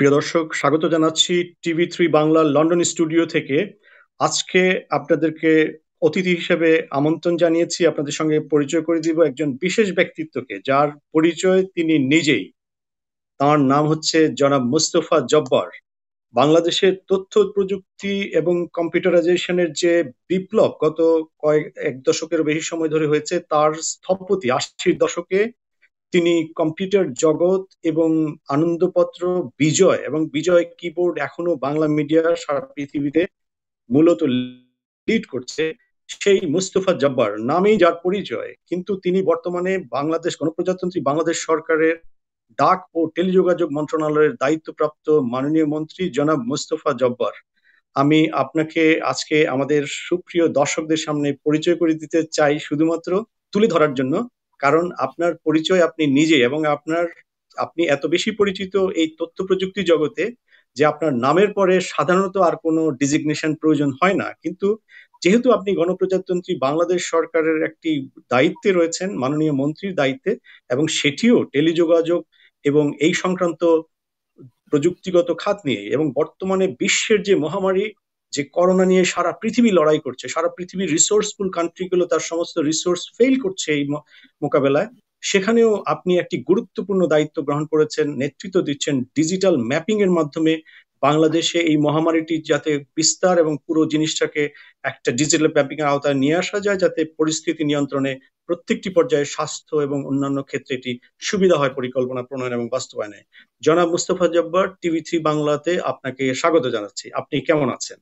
প্রিয় দর্শক স্বাগত জানাচ্ছি টিভি থ্রি বাংলার লন্ডন স্টুডিও থেকে আজকে আপনাদেরকে অতিথি হিসেবে আমন্ত্রণ জানিয়েছি আপনাদের সঙ্গে পরিচয় করে দিব একজন বিশেষ ব্যক্তিত্বকে যার পরিচয় তিনি নিজেই তার নাম হচ্ছে জনাব মুস্তফা জব্বার বাংলাদেশের তথ্য প্রযুক্তি এবং কম্পিউটারাইজেশনের যে বিপ্লব গত কয়েক এক দশকের বেশি সময় ধরে হয়েছে তার স্থপতি আশির দশকে তিনি কম্পিউটার জগৎ এবং আনন্দপত্র বিজয় এবং বিজয় কিবোর্ড এখনো বাংলা মিডিয়া সারা পৃথিবীতে মূলত লিড করছে সেই মুস্তফা জব্বার নামেই যার পরিচয় কিন্তু তিনি বর্তমানে বাংলাদেশ গণপ্রজাতন্ত্রী বাংলাদেশ সরকারের ডাক ও টেলিযোগাযোগ মন্ত্রণালয়ের দায়িত্বপ্রাপ্ত মাননীয় মন্ত্রী জনাব মুস্তফা জব্বার আমি আপনাকে আজকে আমাদের সুপ্রিয় দর্শকদের সামনে পরিচয় করে দিতে চাই শুধুমাত্র তুলে ধরার জন্য কারণ আপনার পরিচয় আপনি নিজে এবং আপনার আপনি এত বেশি পরিচিত এই তথ্য প্রযুক্তি জগতে যে আপনার নামের পরে সাধারণত আর কোনো ডিজিগনেশন প্রয়োজন হয় না কিন্তু যেহেতু আপনি গণপ্রজাতন্ত্রী বাংলাদেশ সরকারের একটি দায়িত্বে রয়েছেন মাননীয় মন্ত্রীর দায়িত্বে এবং সেটিও টেলিযোগাযোগ এবং এই সংক্রান্ত প্রযুক্তিগত খাত নিয়ে এবং বর্তমানে বিশ্বের যে মহামারী যে করোনা নিয়ে সারা পৃথিবী লড়াই করছে সারা পৃথিবীর রিসোর্সফুল কান্ট্রিগুলো তার সমস্ত রিসোর্স ফেল করছে এই মোকাবেলায় সেখানেও আপনি একটি গুরুত্বপূর্ণ দায়িত্ব গ্রহণ করেছেন নেতৃত্ব দিচ্ছেন ডিজিটাল ম্যাপিং এর মাধ্যমে বাংলাদেশে এই মহামারীটি যাতে বিস্তার এবং পুরো জিনিসটাকে একটা ডিজিটাল ম্যাপিং এর আওতায় নিয়ে আসা যায় যাতে পরিস্থিতি নিয়ন্ত্রণে প্রত্যেকটি পর্যায়ে স্বাস্থ্য এবং অন্যান্য ক্ষেত্রে এটি সুবিধা হয় পরিকল্পনা প্রণয়ন এবং বাস্তবায়নে জনাব মুস্তফা জব্বার টিভি থ্রি বাংলাতে আপনাকে স্বাগত জানাচ্ছি আপনি কেমন আছেন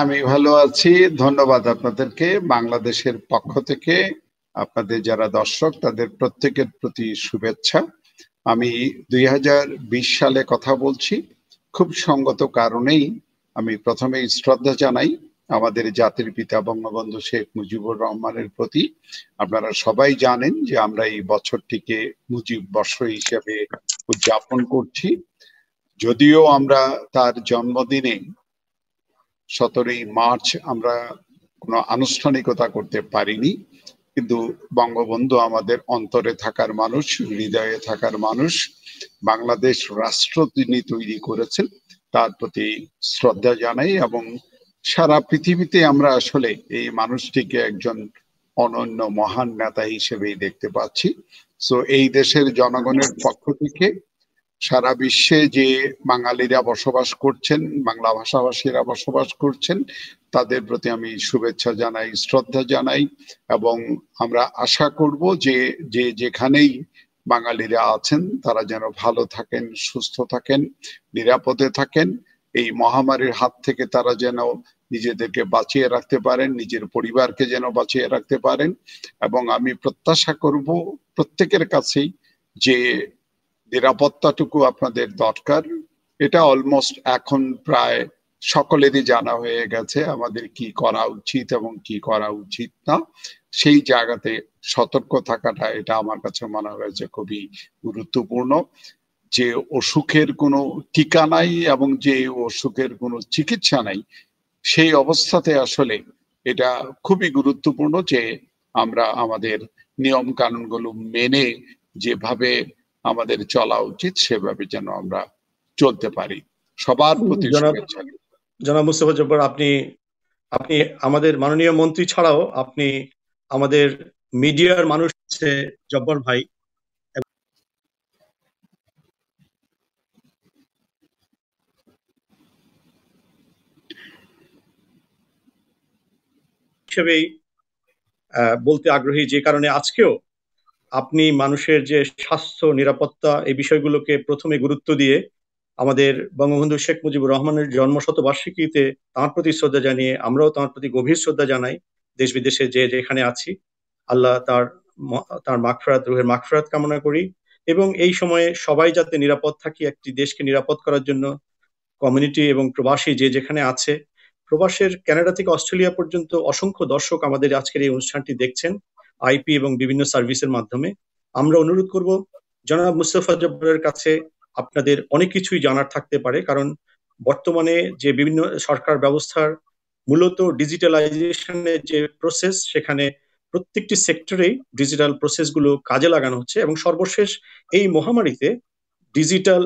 আমি ভালো আছি ধন্যবাদ আপনাদেরকে বাংলাদেশের পক্ষ থেকে আপনাদের যারা দর্শক তাদের প্রত্যেকের প্রতি শুভেচ্ছা আমি দুই সালে কথা বলছি খুব সঙ্গত কারণেই আমি প্রথমেই শ্রদ্ধা জানাই আমাদের জাতির পিতা বঙ্গবন্ধু শেখ মুজিবুর রহমানের প্রতি আপনারা সবাই জানেন যে আমরা এই বছরটিকে মুজিব বর্ষ হিসেবে উদযাপন করছি যদিও আমরা তার জন্মদিনে সতেরোই মার্চ আমরা কোনো আনুষ্ঠানিকতা করতে পারিনি কিন্তু বঙ্গবন্ধু আমাদের অন্তরে থাকার মানুষ হৃদয়ে থাকার মানুষ বাংলাদেশ রাষ্ট্র তিনি তৈরি করেছেন তার প্রতি শ্রদ্ধা জানাই এবং সারা পৃথিবীতে আমরা আসলে এই মানুষটিকে একজন অনন্য মহান নেতা হিসেবেই দেখতে পাচ্ছি সো এই দেশের জনগণের পক্ষ থেকে সারা বিশ্বে যে বাঙালিরা বসবাস করছেন বাংলা ভাষাভাষীরা বসবাস করছেন তাদের প্রতি আমি শুভেচ্ছা জানাই শ্রদ্ধা জানাই এবং আমরা আশা করব যে যে যেখানেই বাঙালিরা আছেন তারা যেন ভালো থাকেন সুস্থ থাকেন নিরাপদে থাকেন এই মহামারীর হাত থেকে তারা যেন নিজেদেরকে বাঁচিয়ে রাখতে পারেন নিজের পরিবারকে যেন বাঁচিয়ে রাখতে পারেন এবং আমি প্রত্যাশা করব প্রত্যেকের কাছেই যে নিরাপত্তাটুকু আপনাদের দরকার এটা অলমোস্ট এখন প্রায় সকলেরই জানা হয়ে গেছে আমাদের কি করা উচিত এবং কি করা উচিত না সেই জায়গাতে সতর্ক থাকাটা এটা আমার কাছে মনে হয়েছে খুবই গুরুত্বপূর্ণ যে অসুখের কোনো টিকা নাই এবং যে অসুখের কোনো চিকিৎসা নাই সেই অবস্থাতে আসলে এটা খুবই গুরুত্বপূর্ণ যে আমরা আমাদের নিয়ম কানুনগুলো মেনে যেভাবে আমাদের চলা উচিত সেভাবে যেন আমরা চলতে পারি সবার প্রতি জনাব মুস্তফা জব্বর আপনি আপনি আমাদের মাননীয় মন্ত্রী ছাড়াও আপনি আমাদের মিডিয়ার মানুষ জব্বর ভাই হিসেবেই বলতে আগ্রহী যে কারণে আজকেও আপনি মানুষের যে স্বাস্থ্য নিরাপত্তা এই বিষয়গুলোকে প্রথমে গুরুত্ব দিয়ে আমাদের বঙ্গবন্ধু শেখ মুজিবুর রহমানের জন্ম শতবার্ষিকীতে তাঁর প্রতি শ্রদ্ধা জানিয়ে আমরাও তাঁর প্রতি গভীর শ্রদ্ধা জানাই দেশ বিদেশে যে যেখানে আছি আল্লাহ তার তার মাগফরাত রুহের মাগফরাত কামনা করি এবং এই সময়ে সবাই যাতে নিরাপদ থাকি একটি দেশকে নিরাপদ করার জন্য কমিউনিটি এবং প্রবাসী যে যেখানে আছে প্রবাসের ক্যানাডা থেকে অস্ট্রেলিয়া পর্যন্ত অসংখ্য দর্শক আমাদের আজকের এই অনুষ্ঠানটি দেখছেন আইপি এবং বিভিন্ন সার্ভিসের মাধ্যমে আমরা অনুরোধ করব জনাব মুস্তফা জব্বরের কাছে আপনাদের অনেক কিছুই জানার থাকতে পারে কারণ বর্তমানে যে বিভিন্ন সরকার ব্যবস্থার মূলত ডিজিটালাইজেশনের যে প্রসেস সেখানে প্রত্যেকটি সেক্টরেই ডিজিটাল প্রসেসগুলো কাজে লাগানো হচ্ছে এবং সর্বশেষ এই মহামারীতে ডিজিটাল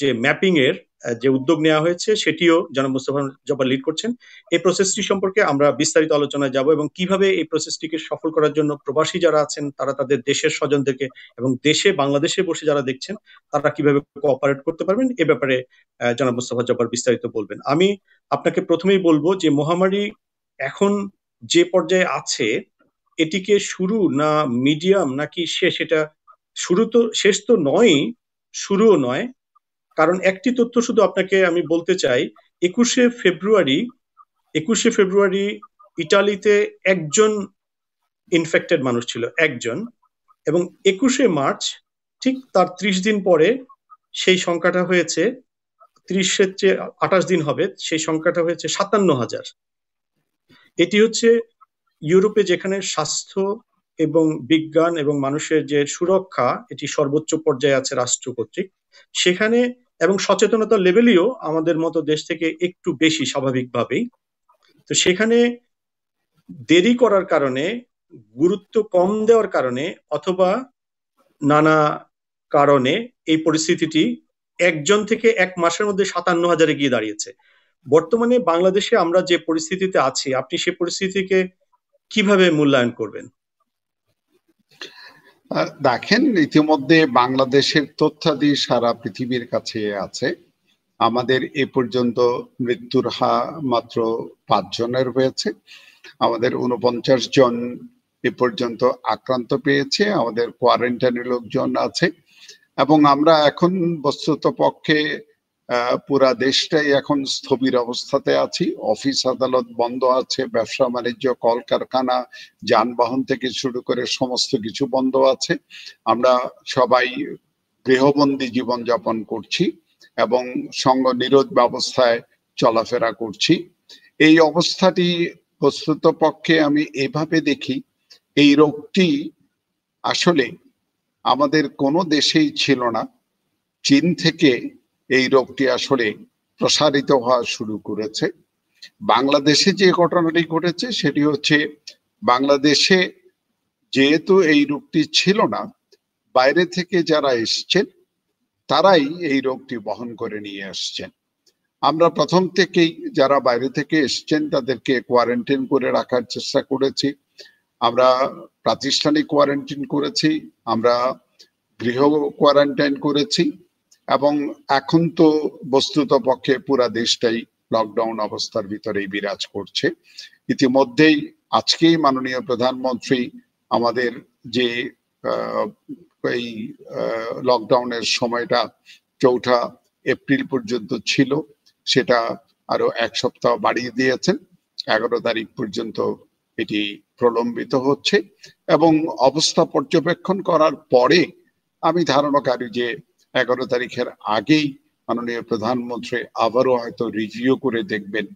যে ম্যাপিং এর যে উদ্যোগ নেওয়া হয়েছে সেটিও জনাব মুস্তফা জব্বার লিড করছেন এই প্রসেসটি সম্পর্কে আমরা বিস্তারিত আলোচনায় যাব এবং কিভাবে এই প্রসেসটিকে সফল করার জন্য প্রবাসী যারা আছেন তারা তাদের দেশের স্বজনদেরকে এবং দেশে বাংলাদেশে বসে যারা দেখছেন তারা কিভাবে কোঅপারেট করতে পারবেন এ ব্যাপারে জনাব মুস্তফা জব্বার বিস্তারিত বলবেন আমি আপনাকে প্রথমেই বলবো যে মহামারী এখন যে পর্যায়ে আছে এটিকে শুরু না মিডিয়াম নাকি শেষ এটা শুরু তো শেষ তো নয় শুরুও নয় কারণ একটি তথ্য শুধু আপনাকে আমি বলতে চাই একুশে ফেব্রুয়ারি একুশে ফেব্রুয়ারি ইটালিতে একজন ইনফেক্টেড মানুষ ছিল একজন এবং একুশে মার্চ ঠিক তার ত্রিশ দিন পরে সেই সংখ্যাটা হয়েছে ত্রিশের চেয়ে আঠাশ দিন হবে সেই সংখ্যাটা হয়েছে সাতান্ন হাজার এটি হচ্ছে ইউরোপে যেখানে স্বাস্থ্য এবং বিজ্ঞান এবং মানুষের যে সুরক্ষা এটি সর্বোচ্চ পর্যায়ে আছে রাষ্ট্র কর্তৃক সেখানে এবং সচেতনতার লেভেলেও আমাদের মতো দেশ থেকে একটু বেশি স্বাভাবিকভাবেই তো সেখানে দেরি করার কারণে গুরুত্ব কম দেওয়ার কারণে অথবা নানা কারণে এই পরিস্থিতিটি একজন থেকে এক মাসের মধ্যে সাতান্ন হাজারে গিয়ে দাঁড়িয়েছে বর্তমানে বাংলাদেশে আমরা যে পরিস্থিতিতে আছি আপনি সে পরিস্থিতিকে কিভাবে মূল্যায়ন করবেন দেখেন ইতিমধ্যে বাংলাদেশের তথ্যাদি সারা পৃথিবীর কাছে আছে আমাদের এ পর্যন্ত মৃত্যুর হার মাত্র পাঁচ জনের হয়েছে আমাদের উনপঞ্চাশ জন এ পর্যন্ত আক্রান্ত পেয়েছে আমাদের কোয়ারেন্টাইনের লোকজন আছে এবং আমরা এখন বস্তুত পক্ষে পুরা দেশটাই এখন স্থবির অবস্থাতে আছি অফিস আদালত বন্ধ আছে ব্যবসা বাণিজ্য কলকারখানা যানবাহন থেকে শুরু করে সমস্ত কিছু বন্ধ আছে আমরা সবাই গৃহবন্দী জীবনযাপন করছি এবং সঙ্গ নিরোধ ব্যবস্থায় চলাফেরা করছি এই অবস্থাটি প্রস্তুত পক্ষে আমি এভাবে দেখি এই রোগটি আসলে আমাদের কোনো দেশেই ছিল না চীন থেকে এই রোগটি আসলে প্রসারিত হওয়া শুরু করেছে বাংলাদেশে যে ঘটনাটি ঘটেছে সেটি হচ্ছে বাংলাদেশে যেহেতু এই রোগটি ছিল না বাইরে থেকে যারা এসছেন তারাই এই রোগটি বহন করে নিয়ে আসছেন আমরা প্রথম থেকেই যারা বাইরে থেকে এসছেন তাদেরকে কোয়ারেন্টাইন করে রাখার চেষ্টা করেছি আমরা প্রাতিষ্ঠানিক কোয়ারেন্টাইন করেছি আমরা গৃহ কোয়ারেন্টাইন করেছি এবং এখন তো বস্তুত পক্ষে পুরা দেশটাই লকডাউন অবস্থার ভিতরেই বিরাজ করছে ইতিমধ্যেই আজকেই মাননীয় প্রধানমন্ত্রী আমাদের যে এই লকডাউনের সময়টা চৌঠা এপ্রিল পর্যন্ত ছিল সেটা আরো এক সপ্তাহ বাড়িয়ে দিয়েছেন এগারো তারিখ পর্যন্ত এটি প্রলম্বিত হচ্ছে এবং অবস্থা পর্যবেক্ষণ করার পরে আমি ধারণাকারী যে এগারো তারিখের আগেই মাননীয় প্রধানমন্ত্রী আবারও হয়তো রিভিউ করে দেখবেন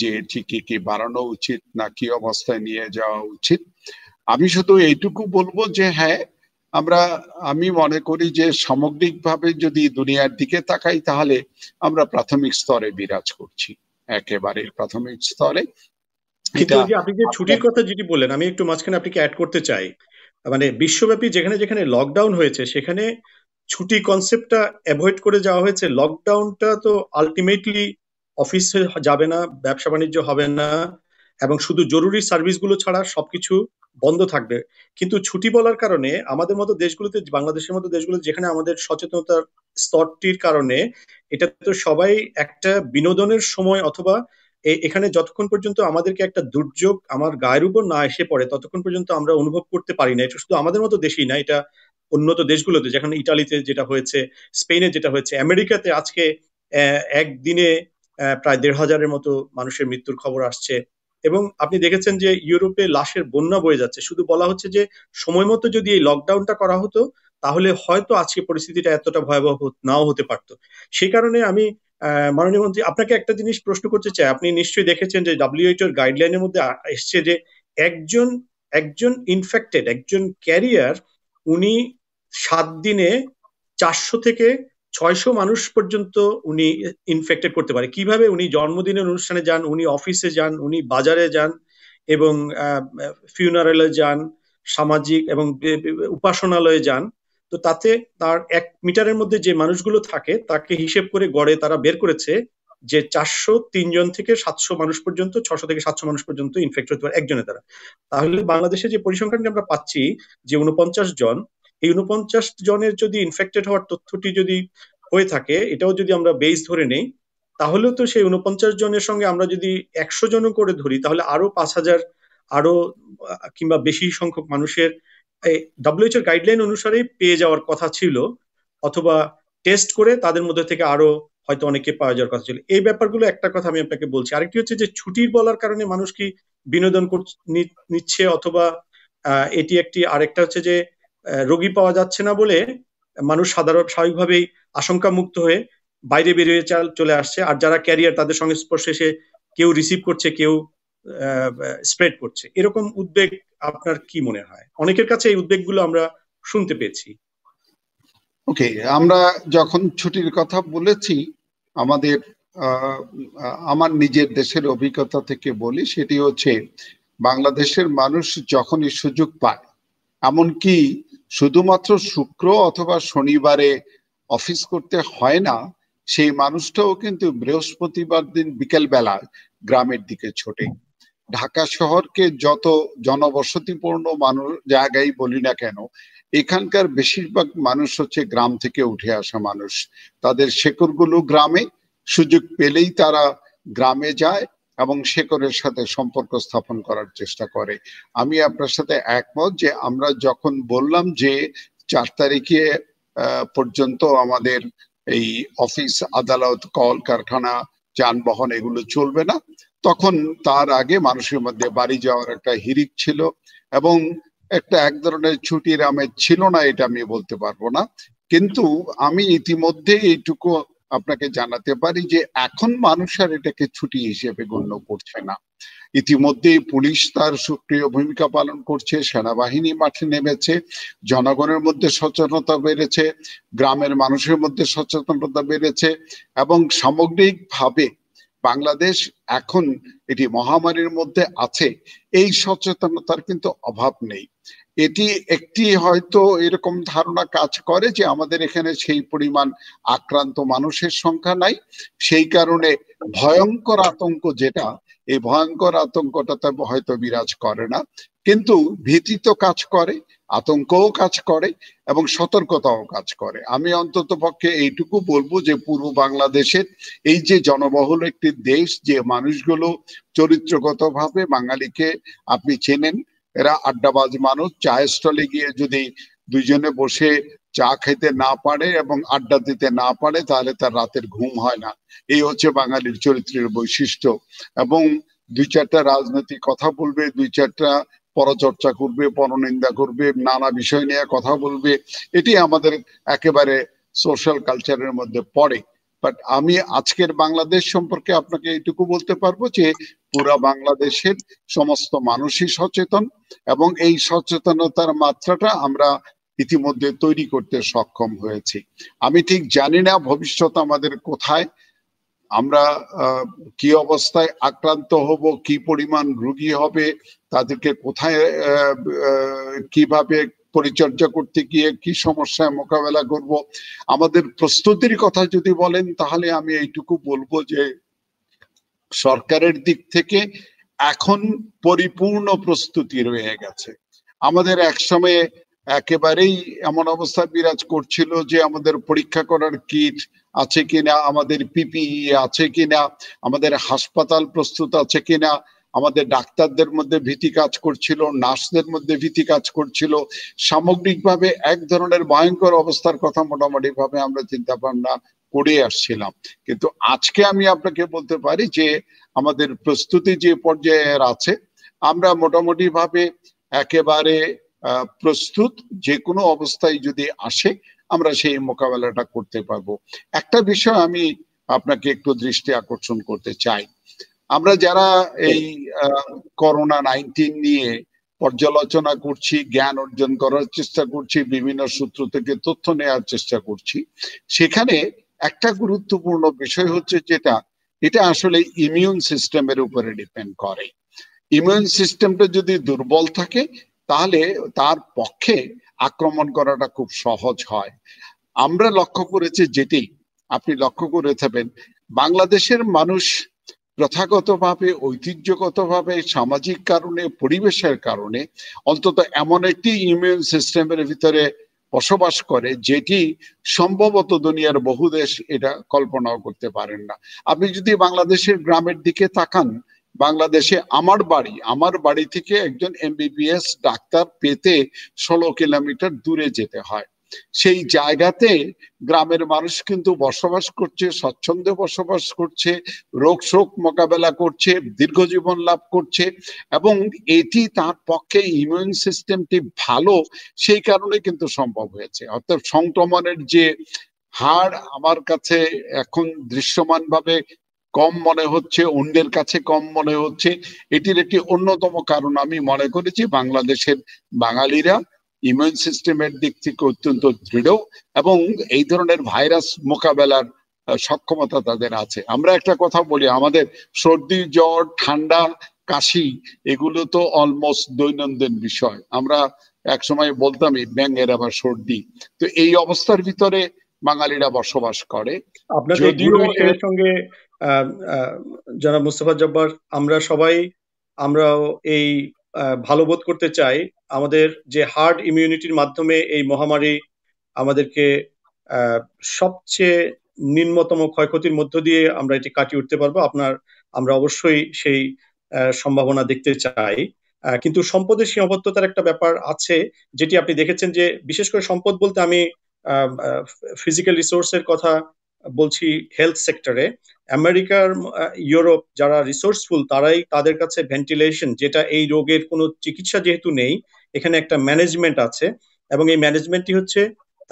যে এটি কি কি বাড়ানো উচিত না কি অবস্থায় নিয়ে যাওয়া উচিত আমি শুধু এইটুকু বলবো যে হ্যাঁ আমরা আমি মনে করি যে সামগ্রিকভাবে যদি দুনিয়ার দিকে তাকাই তাহলে আমরা প্রাথমিক স্তরে বিরাজ করছি একেবারে প্রাথমিক স্তরে আপনি যে ছুটির কথা যেটি বললেন আমি একটু মাঝখানে আপনাকে অ্যাড করতে চাই মানে বিশ্বব্যাপী যেখানে যেখানে লকডাউন হয়েছে সেখানে ছুটি কনসেপ্টটা অ্যাভয়েড করে যাওয়া হয়েছে লকডাউনটা তো আলটিমেটলি অফিসে যাবে না ব্যবসা বাণিজ্য হবে না এবং শুধু জরুরি সার্ভিসগুলো ছাড়া সবকিছু বন্ধ থাকবে কিন্তু ছুটি বলার কারণে আমাদের মতো দেশগুলোতে বাংলাদেশের মতো দেশগুলো যেখানে আমাদের সচেতনতার স্তরটির কারণে এটা তো সবাই একটা বিনোদনের সময় অথবা এখানে যতক্ষণ পর্যন্ত আমাদেরকে একটা দুর্যোগ আমার গায়ের উপর না এসে পড়ে ততক্ষণ পর্যন্ত আমরা অনুভব করতে পারি না এটা শুধু আমাদের মতো দেশেই না এটা উন্নত দেশগুলোতে যেখানে ইটালিতে যেটা হয়েছে স্পেনে যেটা হয়েছে আমেরিকাতে আজকে একদিনে প্রায় দেড় হাজারের মতো মানুষের মৃত্যুর খবর আসছে এবং আপনি দেখেছেন যে ইউরোপে লাশের বন্যা বয়ে যাচ্ছে শুধু বলা হচ্ছে যে সময় মতো যদি এই লকডাউনটা করা হতো তাহলে হয়তো আজকে পরিস্থিতিটা এতটা ভয়াবহ নাও হতে পারত সেই কারণে আমি মাননীয় মন্ত্রী আপনাকে একটা জিনিস প্রশ্ন করতে চাই আপনি নিশ্চয়ই দেখেছেন যে ডাব্লিউএইচওর গাইডলাইনের মধ্যে এসছে যে একজন একজন ইনফেক্টেড একজন ক্যারিয়ার উনি সাত দিনে চারশো থেকে ছয়শো মানুষ পর্যন্ত উনি ইনফেক্টেড করতে পারে কিভাবে উনি জন্মদিনের অনুষ্ঠানে যান উনি অফিসে যান উনি বাজারে যান এবং ফিউনারেলে যান সামাজিক এবং উপাসনালয়ে যান তো তাতে তার এক মিটারের মধ্যে যে মানুষগুলো থাকে তাকে হিসেব করে গড়ে তারা বের করেছে যে চারশো তিনজন থেকে সাতশো মানুষ পর্যন্ত ছশো থেকে সাতশো মানুষ পর্যন্ত ইনফেক্ট হতে পারে একজনের দ্বারা তাহলে বাংলাদেশে যে পরিসংখ্যানটি আমরা পাচ্ছি যে উনপঞ্চাশ জন এই উনপঞ্চাশ জনের যদি ইনফেক্টেড হওয়ার তথ্যটি যদি হয়ে থাকে এটাও যদি আমরা বেস ধরে নেই তাহলে তো সেই উনপঞ্চাশ জনের সঙ্গে আমরা যদি একশো জনও করে ধরি তাহলে আরো পাঁচ হাজার আরো কিংবা বেশি সংখ্যক মানুষের ডাব্লিউচ এর গাইডলাইন অনুসারেই পেয়ে যাওয়ার কথা ছিল অথবা টেস্ট করে তাদের মধ্যে থেকে আরো হয়তো অনেকে পাওয়া যাওয়ার কথা ছিল এই ব্যাপারগুলো একটা কথা আমি আপনাকে বলছি আরেকটি হচ্ছে যে ছুটির বলার কারণে মানুষ কি বিনোদন নিচ্ছে অথবা এটি একটি আরেকটা হচ্ছে যে রোগী পাওয়া যাচ্ছে না বলে মানুষ সাধারণ স্বাভাবিকভাবেই আশঙ্কা মুক্ত হয়ে বাইরে বেরিয়ে চলে আসছে আর যারা ক্যারিয়ার তাদের সঙ্গে স্পর্শে এসে কেউ রিসিভ করছে কেউ স্প্রেড করছে এরকম উদ্বেগ আপনার কি মনে হয় অনেকের কাছে এই উদ্বেগগুলো আমরা শুনতে পেয়েছি ওকে আমরা যখন ছুটির কথা বলেছি আমাদের আমার নিজের দেশের অভিজ্ঞতা থেকে বলি সেটি হচ্ছে বাংলাদেশের মানুষ যখনই সুযোগ পায় এমনকি শুধুমাত্র শুক্র অথবা শনিবারে অফিস করতে হয় না সেই মানুষটাও কিন্তু বৃহস্পতিবার দিন বিকেল বেলা গ্রামের দিকে ছোটে ঢাকা শহরকে যত জনবসতিপূর্ণ মানুষ জায়গায় বলি না কেন এখানকার বেশিরভাগ মানুষ হচ্ছে গ্রাম থেকে উঠে আসা মানুষ তাদের শেকড়গুলো গ্রামে সুযোগ পেলেই তারা গ্রামে যায় এবং শেকরের সাথে সম্পর্ক স্থাপন করার চেষ্টা করে আমি আপনার সাথে একমত যে আমরা যখন বললাম যে চার তারিখে পর্যন্ত আমাদের এই অফিস আদালত কল কারখানা যানবাহন এগুলো চলবে না তখন তার আগে মানুষের মধ্যে বাড়ি যাওয়ার একটা হিরিক ছিল এবং একটা এক ধরনের ছুটির আমেজ ছিল না এটা আমি বলতে পারবো না কিন্তু আমি ইতিমধ্যে এইটুকু আপনাকে জানাতে পারি যে এখন মানুষ আর এটাকে ছুটি হিসেবে গণ্য করছে না ইতিমধ্যে পুলিশ তার সক্রিয় ভূমিকা পালন করছে সেনাবাহিনী মাঠে নেমেছে জনগণের মধ্যে সচেতনতা বেড়েছে গ্রামের মানুষের মধ্যে সচেতনতা বেড়েছে এবং সামগ্রিকভাবে বাংলাদেশ এখন এটি মহামারীর মধ্যে আছে এই সচেতনতার কিন্তু অভাব নেই এটি একটি হয়তো এরকম ধারণা কাজ করে যে আমাদের এখানে সেই পরিমাণ আক্রান্ত মানুষের সংখ্যা নাই সেই কারণে ভয়ঙ্কর আতঙ্ক যেটা এই ভয়ঙ্কর আতঙ্কটা হয়তো বিরাজ করে না কিন্তু ভীতি তো কাজ করে আতঙ্কও কাজ করে এবং সতর্কতাও কাজ করে আমি অন্তত পক্ষে এইটুকু বলবো যে পূর্ব বাংলাদেশের এই যে জনবহুল একটি দেশ যে মানুষগুলো চরিত্রগতভাবে বাঙালিকে আপনি চেনেন এরা আড্ডাবাজ মানুষ চায়ের স্টলে গিয়ে যদি দুইজনে বসে চা খেতে না পারে এবং আড্ডা দিতে না পারে তাহলে তার রাতের ঘুম হয় না এই হচ্ছে বাঙালির চরিত্রের বৈশিষ্ট্য এবং দুই চারটা রাজনৈতিক কথা বলবে দুই চারটা পরচর্চা করবে পরনিন্দা করবে নানা বিষয় নিয়ে কথা বলবে এটি আমাদের একেবারে সোশ্যাল কালচারের মধ্যে পড়ে বাট আমি আজকের বাংলাদেশ সম্পর্কে আপনাকে এইটুকু বলতে পারবো যে পুরা বাংলাদেশের সমস্ত মানুষই সচেতন এবং এই সচেতনতার মাত্রাটা আমরা ইতিমধ্যে তৈরি করতে সক্ষম হয়েছি আমি ঠিক জানি না ভবিষ্যৎ আমাদের কোথায় আমরা কি অবস্থায় আক্রান্ত হব কি পরিমাণ রুগী হবে তাদেরকে কোথায় কিভাবে পরিচর্যা করতে গিয়ে কি সমস্যায় মোকাবেলা করব আমাদের প্রস্তুতির কথা যদি বলেন তাহলে আমি এইটুকু বলবো যে সরকারের দিক থেকে এখন পরিপূর্ণ প্রস্তুতি রয়ে গেছে আমাদের একসময়ে একেবারেই এমন অবস্থা বিরাজ করছিল যে আমাদের পরীক্ষা করার কিট আছে কিনা আমাদের পিপিই আছে কিনা আমাদের হাসপাতাল প্রস্তুত আছে কিনা আমাদের ডাক্তারদের মধ্যে ভীতি কাজ করছিল নার্সদের মধ্যে ভীতি কাজ করছিল সামগ্রিকভাবে এক ধরনের ভয়ঙ্কর অবস্থার কথা মোটামুটি ভাবে আমরা চিন্তা ভাবনা করে আসছিলাম কিন্তু আজকে আমি আপনাকে বলতে পারি যে আমাদের প্রস্তুতি যে পর্যায়ে আছে আমরা মোটামুটি ভাবে একেবারে প্রস্তুত যে কোনো অবস্থায় যদি আসে আমরা সেই মোকাবেলাটা করতে পারবো একটা বিষয় আমি আপনাকে একটু দৃষ্টি আকর্ষণ করতে চাই আমরা যারা এই করোনা নাইনটিন নিয়ে পর্যালোচনা করছি জ্ঞান অর্জন করার চেষ্টা করছি বিভিন্ন সূত্র থেকে তথ্য নেওয়ার চেষ্টা করছি সেখানে একটা গুরুত্বপূর্ণ বিষয় হচ্ছে যেটা এটা আসলে ইমিউন সিস্টেমের উপরে ডিপেন্ড করে ইমিউন সিস্টেমটা যদি দুর্বল থাকে তাহলে তার পক্ষে আক্রমণ করাটা খুব সহজ হয় আমরা লক্ষ্য করেছি যেটি আপনি লক্ষ্য করে থাকবেন বাংলাদেশের মানুষ প্রথাগতভাবে ঐতিহ্যগতভাবে সামাজিক কারণে পরিবেশের কারণে অন্তত এমন একটি ইমিউন সিস্টেমের ভিতরে বসবাস করে যেটি সম্ভবত দুনিয়ার বহু দেশ এটা কল্পনাও করতে পারেন না আপনি যদি বাংলাদেশের গ্রামের দিকে তাকান বাংলাদেশে আমার বাড়ি আমার বাড়ি থেকে একজন এমবিবিএস ডাক্তার পেতে ষোলো কিলোমিটার দূরে যেতে হয় সেই জায়গাতে গ্রামের মানুষ কিন্তু বসবাস করছে স্বচ্ছন্দে বসবাস করছে রোগ শোক মোকাবেলা করছে জীবন লাভ করছে এবং এটি তার পক্ষে ইমিউন সিস্টেমটি ভালো সেই কারণে কিন্তু সম্ভব হয়েছে অর্থাৎ সংক্রমণের যে হার আমার কাছে এখন দৃশ্যমান ভাবে কম মনে হচ্ছে অন্যের কাছে কম মনে হচ্ছে এটির একটি অন্যতম কারণ আমি মনে করেছি বাংলাদেশের বাঙালিরা ইমিউন সিস্টেমের দিক থেকে অত্যন্ত দৃঢ় এবং এই ধরনের ভাইরাস মোকাবেলার সক্ষমতা তাদের আছে আমরা একটা কথা বলি আমাদের সর্দি জ্বর ঠান্ডা কাশি এগুলো তো অলমোস্ট দৈনন্দিন বিষয় আমরা সময় বলতাম এই ব্যাঙের আবার সর্দি তো এই অবস্থার ভিতরে বাঙালিরা বসবাস করে আপনাদের সঙ্গে যারা মুস্তফা জব্বার আমরা সবাই আমরাও এই ভালো বোধ করতে চাই আমাদের যে হার্ড ইমিউনিটির মাধ্যমে এই মহামারী আমাদেরকে সবচেয়ে নিম্নতম ক্ষয়ক্ষতির মধ্য দিয়ে আমরা এটি কাটিয়ে উঠতে পারবো আপনার আমরা অবশ্যই সেই সম্ভাবনা দেখতে চাই কিন্তু সম্পদের সীমাবদ্ধতার একটা ব্যাপার আছে যেটি আপনি দেখেছেন যে বিশেষ করে সম্পদ বলতে আমি ফিজিক্যাল রিসোর্সের কথা বলছি হেলথ সেক্টরে আমেরিকার ইউরোপ যারা রিসোর্সফুল তারাই তাদের কাছে ভেন্টিলেশন যেটা এই রোগের কোনো চিকিৎসা যেহেতু নেই এখানে একটা ম্যানেজমেন্ট আছে এবং এই ম্যানেজমেন্টটি হচ্ছে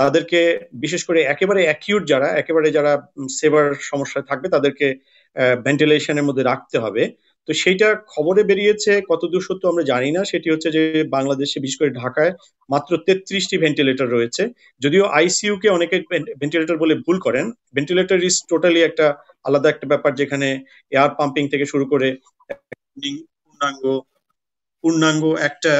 তাদেরকে বিশেষ করে একেবারে অ্যাকিউট যারা একেবারে যারা সেবার সমস্যায় থাকবে তাদেরকে ভেন্টিলেশনের মধ্যে রাখতে হবে তো সেইটা খবরে বেরিয়েছে কত দূর সত্য আমরা জানি না সেটি হচ্ছে যে বাংলাদেশে বিশেষ করে ঢাকায় মাত্র তেত্রিশটি ভেন্টিলেটর রয়েছে যদিও আইসিইউ কে অনেকে ভেন্টিলেটর বলে ভুল করেন ভেন্টিলেটর ইস টোটালি একটা আলাদা একটা ব্যাপার যেখানে এয়ার পাম্পিং থেকে শুরু করে পূর্ণাঙ্গ পূর্ণাঙ্গ একটা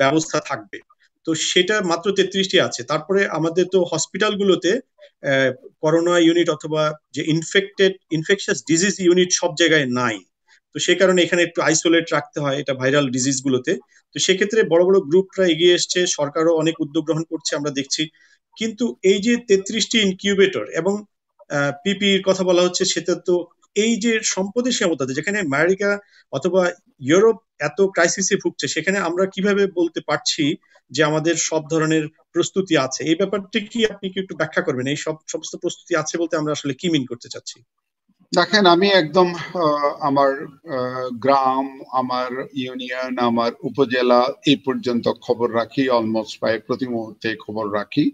ব্যবস্থা থাকবে তো সেটা মাত্র তেত্রিশটি আছে তারপরে আমাদের তো হসপিটালগুলোতে করোনা ইউনিট অথবা যে ইনফেক্টেড ইনফেকশাস ডিজিজ ইউনিট সব জায়গায় নাই তো সে কারণে এখানে একটু আইসোলেট রাখতে হয় এটা ভাইরাল ডিজিজ গুলোতে তো সেক্ষেত্রে বড় বড় গ্রুপরা এগিয়ে এসছে সরকারও অনেক উদ্যোগ গ্রহণ করছে আমরা দেখছি কিন্তু এই যে তেত্রিশটি ইনকিউবেটর এবং পিপির e কথা বলা হচ্ছে সেটা তো এই যে সম্পদের সীমাবদ্ধতা যেখানে আমেরিকা অথবা ইউরোপ এত ক্রাইসিসে ভুগছে সেখানে আমরা কিভাবে বলতে পারছি যে আমাদের সব ধরনের প্রস্তুতি আছে এই ব্যাপারটি কি আপনি কি একটু ব্যাখ্যা করবেন এই সব সমস্ত প্রস্তুতি আছে বলতে আমরা আসলে কি মিন করতে চাচ্ছি দেখেন আমি একদম আমার গ্রাম আমার ইউনিয়ন আমার উপজেলা এই পর্যন্ত খবর রাখি অলমোস্ট প্রায় প্রতি মুহূর্তে খবর রাখি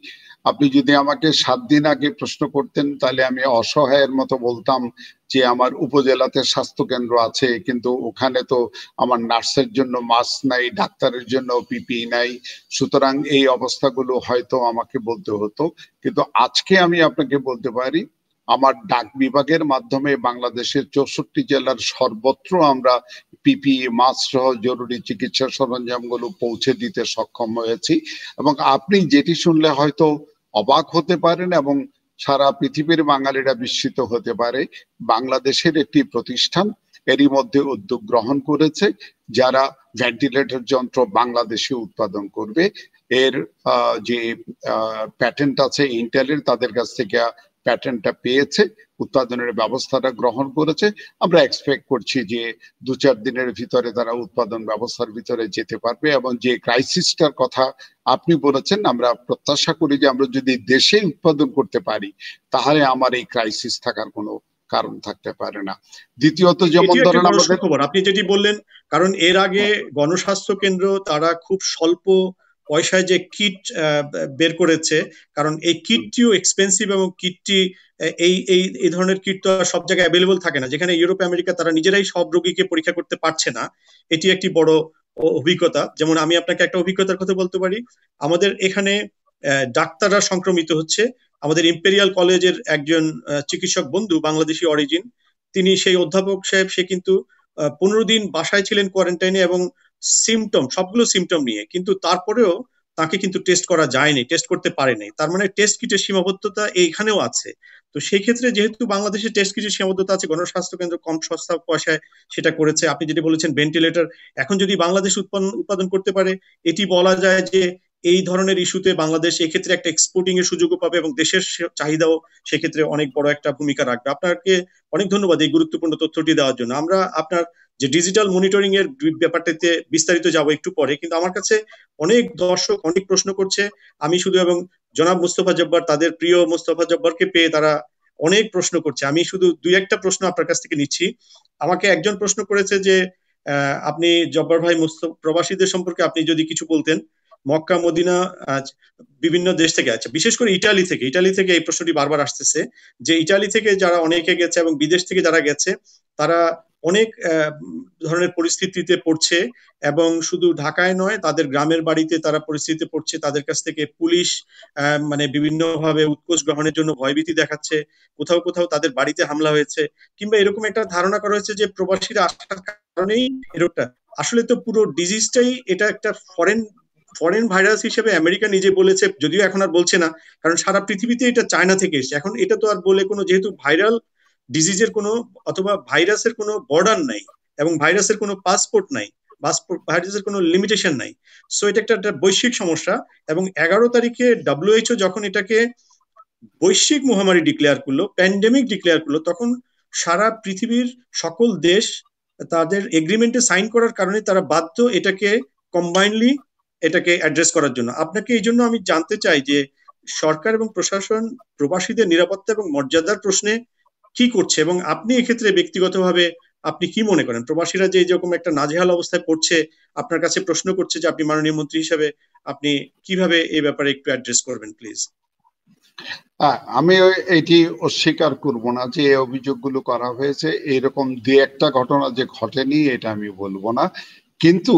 আপনি যদি আমাকে সাত দিন আগে প্রশ্ন করতেন তাহলে আমি অসহায়ের মতো বলতাম যে আমার উপজেলাতে স্বাস্থ্য কেন্দ্র আছে কিন্তু ওখানে তো আমার নার্সের জন্য মাস্ক নাই ডাক্তারের জন্য পিপি নাই সুতরাং এই অবস্থাগুলো হয়তো আমাকে বলতে হতো কিন্তু আজকে আমি আপনাকে বলতে পারি আমার ডাক বিভাগের মাধ্যমে বাংলাদেশের চৌষট্টি জেলার সর্বত্র আমরা পিপি মাস্ক সহ জরুরি চিকিৎসা সরঞ্জামগুলো পৌঁছে দিতে সক্ষম হয়েছি এবং আপনি যেটি শুনলে হয়তো অবাক হতে পারেন এবং সারা পৃথিবীর বাঙালিরা বিস্মিত হতে পারে বাংলাদেশের একটি প্রতিষ্ঠান এরই মধ্যে উদ্যোগ গ্রহণ করেছে যারা ভেন্টিলেটর যন্ত্র বাংলাদেশে উৎপাদন করবে এর যে প্যাটেন্ট আছে ইন্টেলের তাদের কাছ থেকে প্যাটার্নটা পেয়েছে উৎপাদনের ব্যবস্থাটা গ্রহণ করেছে আমরা এক্সপেক্ট করছি যে দু চার দিনের ভিতরে তারা উৎপাদন ব্যবস্থার ভিতরে যেতে পারবে এবং যে ক্রাইসিসটার কথা আপনি বলেছেন আমরা প্রত্যাশা করি যে আমরা যদি দেশে উৎপাদন করতে পারি তাহলে আমার এই ক্রাইসিস থাকার কোনো কারণ থাকতে পারে না দ্বিতীয়ত যেমন ধরেন আমাদের আপনি যেটি বললেন কারণ এর আগে হ্যাঁ। গণস্বাস্থ্য কেন্দ্র তারা খুব স্বল্প পয়সায় যে কিট বের করেছে কারণ এই কিটটিও এক্সপেন্সিভ এবং কিটটি এই এই এই ধরনের কিট তো সব জায়গায় অ্যাভেলেবল থাকে না যেখানে ইউরোপ আমেরিকা তারা নিজেরাই সব রোগীকে পরীক্ষা করতে পারছে না এটি একটি বড় অভিজ্ঞতা যেমন আমি আপনাকে একটা অভিজ্ঞতার কথা বলতে পারি আমাদের এখানে ডাক্তাররা সংক্রমিত হচ্ছে আমাদের ইম্পেরিয়াল কলেজের একজন চিকিৎসক বন্ধু বাংলাদেশি অরিজিন তিনি সেই অধ্যাপক সাহেব সে কিন্তু পনেরো দিন বাসায় ছিলেন কোয়ারেন্টাইনে এবং সিমটম সবগুলো সিমটম নিয়ে কিন্তু তারপরেও তাকে কিন্তু টেস্ট করা যায়নি টেস্ট করতে পারেনি তার মানে টেস্ট কিটের সীমাবদ্ধতা এইখানেও আছে তো সেই ক্ষেত্রে যেহেতু বাংলাদেশে টেস্ট কিটের সীমাবদ্ধতা আছে গণস্বাস্থ্য কেন্দ্র কম সস্তা পয়সায় সেটা করেছে আপনি যেটি বলেছেন ভেন্টিলেটর এখন যদি বাংলাদেশ উৎপাদন উৎপাদন করতে পারে এটি বলা যায় যে এই ধরনের ইস্যুতে বাংলাদেশ এক্ষেত্রে একটা এক্সপোর্টিং এর সুযোগও পাবে এবং দেশের চাহিদাও সেক্ষেত্রে অনেক বড় একটা ভূমিকা রাখবে আপনাকে অনেক ধন্যবাদ এই গুরুত্বপূর্ণ তথ্যটি দেওয়ার জন্য আমরা আপনার যে ডিজিটাল মনিটরিং এর ব্যাপারটাতে বিস্তারিত যাব একটু পরে কিন্তু আমার কাছে অনেক দর্শক অনেক প্রশ্ন করছে আমি শুধু এবং জনাব মুস্তফা জব্বার তাদের প্রিয় মুস্তফা জব্বারকে পেয়ে তারা অনেক প্রশ্ন করছে আমি শুধু দুই একটা প্রশ্ন আপনার কাছ থেকে নিচ্ছি আমাকে একজন প্রশ্ন করেছে যে আপনি জব্বার ভাই প্রবাসীদের সম্পর্কে আপনি যদি কিছু বলতেন মক্কা মদিনা বিভিন্ন দেশ থেকে আছে আচ্ছা, বিশেষ করে ইটালি থেকে ইটালি থেকে এই প্রশ্নটি বারবার আসতেছে যে ইটালি থেকে যারা অনেকে গেছে এবং বিদেশ থেকে যারা গেছে তারা অনেক ধরনের পরিস্থিতিতে পড়ছে এবং শুধু ঢাকায় নয় তাদের গ্রামের বাড়িতে তারা পরিস্থিতিতে পড়ছে তাদের কাছ থেকে পুলিশ মানে বিভিন্নভাবে উৎকোষ গ্রহণের জন্য ভয়ভীতি দেখাচ্ছে কোথাও কোথাও তাদের বাড়িতে হামলা হয়েছে কিংবা এরকম একটা ধারণা করা হয়েছে যে প্রবাসীরা আসার কারণেই এরকমটা আসলে তো পুরো ডিজিজটাই এটা একটা ফরেন ফরেন ভাইরাস হিসেবে আমেরিকা নিজে বলেছে যদিও এখন আর বলছে না কারণ সারা পৃথিবীতে এটা চায়না থেকে এসছে এখন এটা তো আর বলে কোনো যেহেতু ভাইরাল ডিজিজের কোনো অথবা ভাইরাসের কোনো বর্ডার নাই এবং ভাইরাসের কোনো পাসপোর্ট নাই পাসপোর্ট ভাইরাসের কোনো লিমিটেশন নাই সো এটা একটা বৈশ্বিক সমস্যা এবং এগারো তারিখে ডাব্লিউএইচও যখন এটাকে বৈশ্বিক মহামারী ডিক্লেয়ার করলো প্যান্ডেমিক ডিক্লেয়ার করলো তখন সারা পৃথিবীর সকল দেশ তাদের এগ্রিমেন্টে সাইন করার কারণে তারা বাধ্য এটাকে কম্বাইনলি এটাকে অ্যাড্রেস করার জন্য আপনাকে এই জন্য আমি জানতে চাই যে সরকার এবং প্রশাসন প্রবাসীদের নিরাপত্তা এবং মর্যাদার প্রশ্নে কি করছে এবং আপনি এক্ষেত্রে ব্যক্তিগতভাবে আপনি কি মনে করেন প্রবাসীরা যে এরকম একটা নাজেহাল অবস্থায় পড়ছে আপনার কাছে প্রশ্ন করছে যে আপনি মাননীয় মন্ত্রী হিসাবে আপনি কিভাবে এই ব্যাপারে একটু অ্যাড্রেস করবেন প্লিজ আমি এটি অস্বীকার করব না যে অভিযোগগুলো করা হয়েছে এরকম দু একটা ঘটনা যে ঘটেনি এটা আমি বলবো না কিন্তু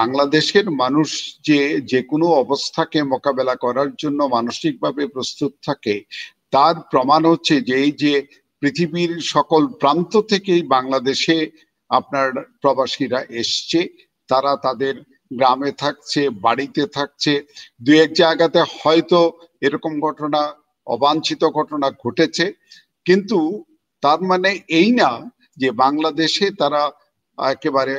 বাংলাদেশের মানুষ যে যে কোনো অবস্থাকে মোকাবেলা করার জন্য মানসিকভাবে প্রস্তুত থাকে তার প্রমাণ হচ্ছে যে এই যে পৃথিবীর সকল প্রান্ত থেকেই বাংলাদেশে আপনার প্রবাসীরা এসছে তারা তাদের গ্রামে থাকছে বাড়িতে থাকছে দু এক জায়গাতে হয়তো এরকম ঘটনা অবাঞ্ছিত ঘটনা ঘটেছে কিন্তু তার মানে এই না যে বাংলাদেশে তারা একেবারে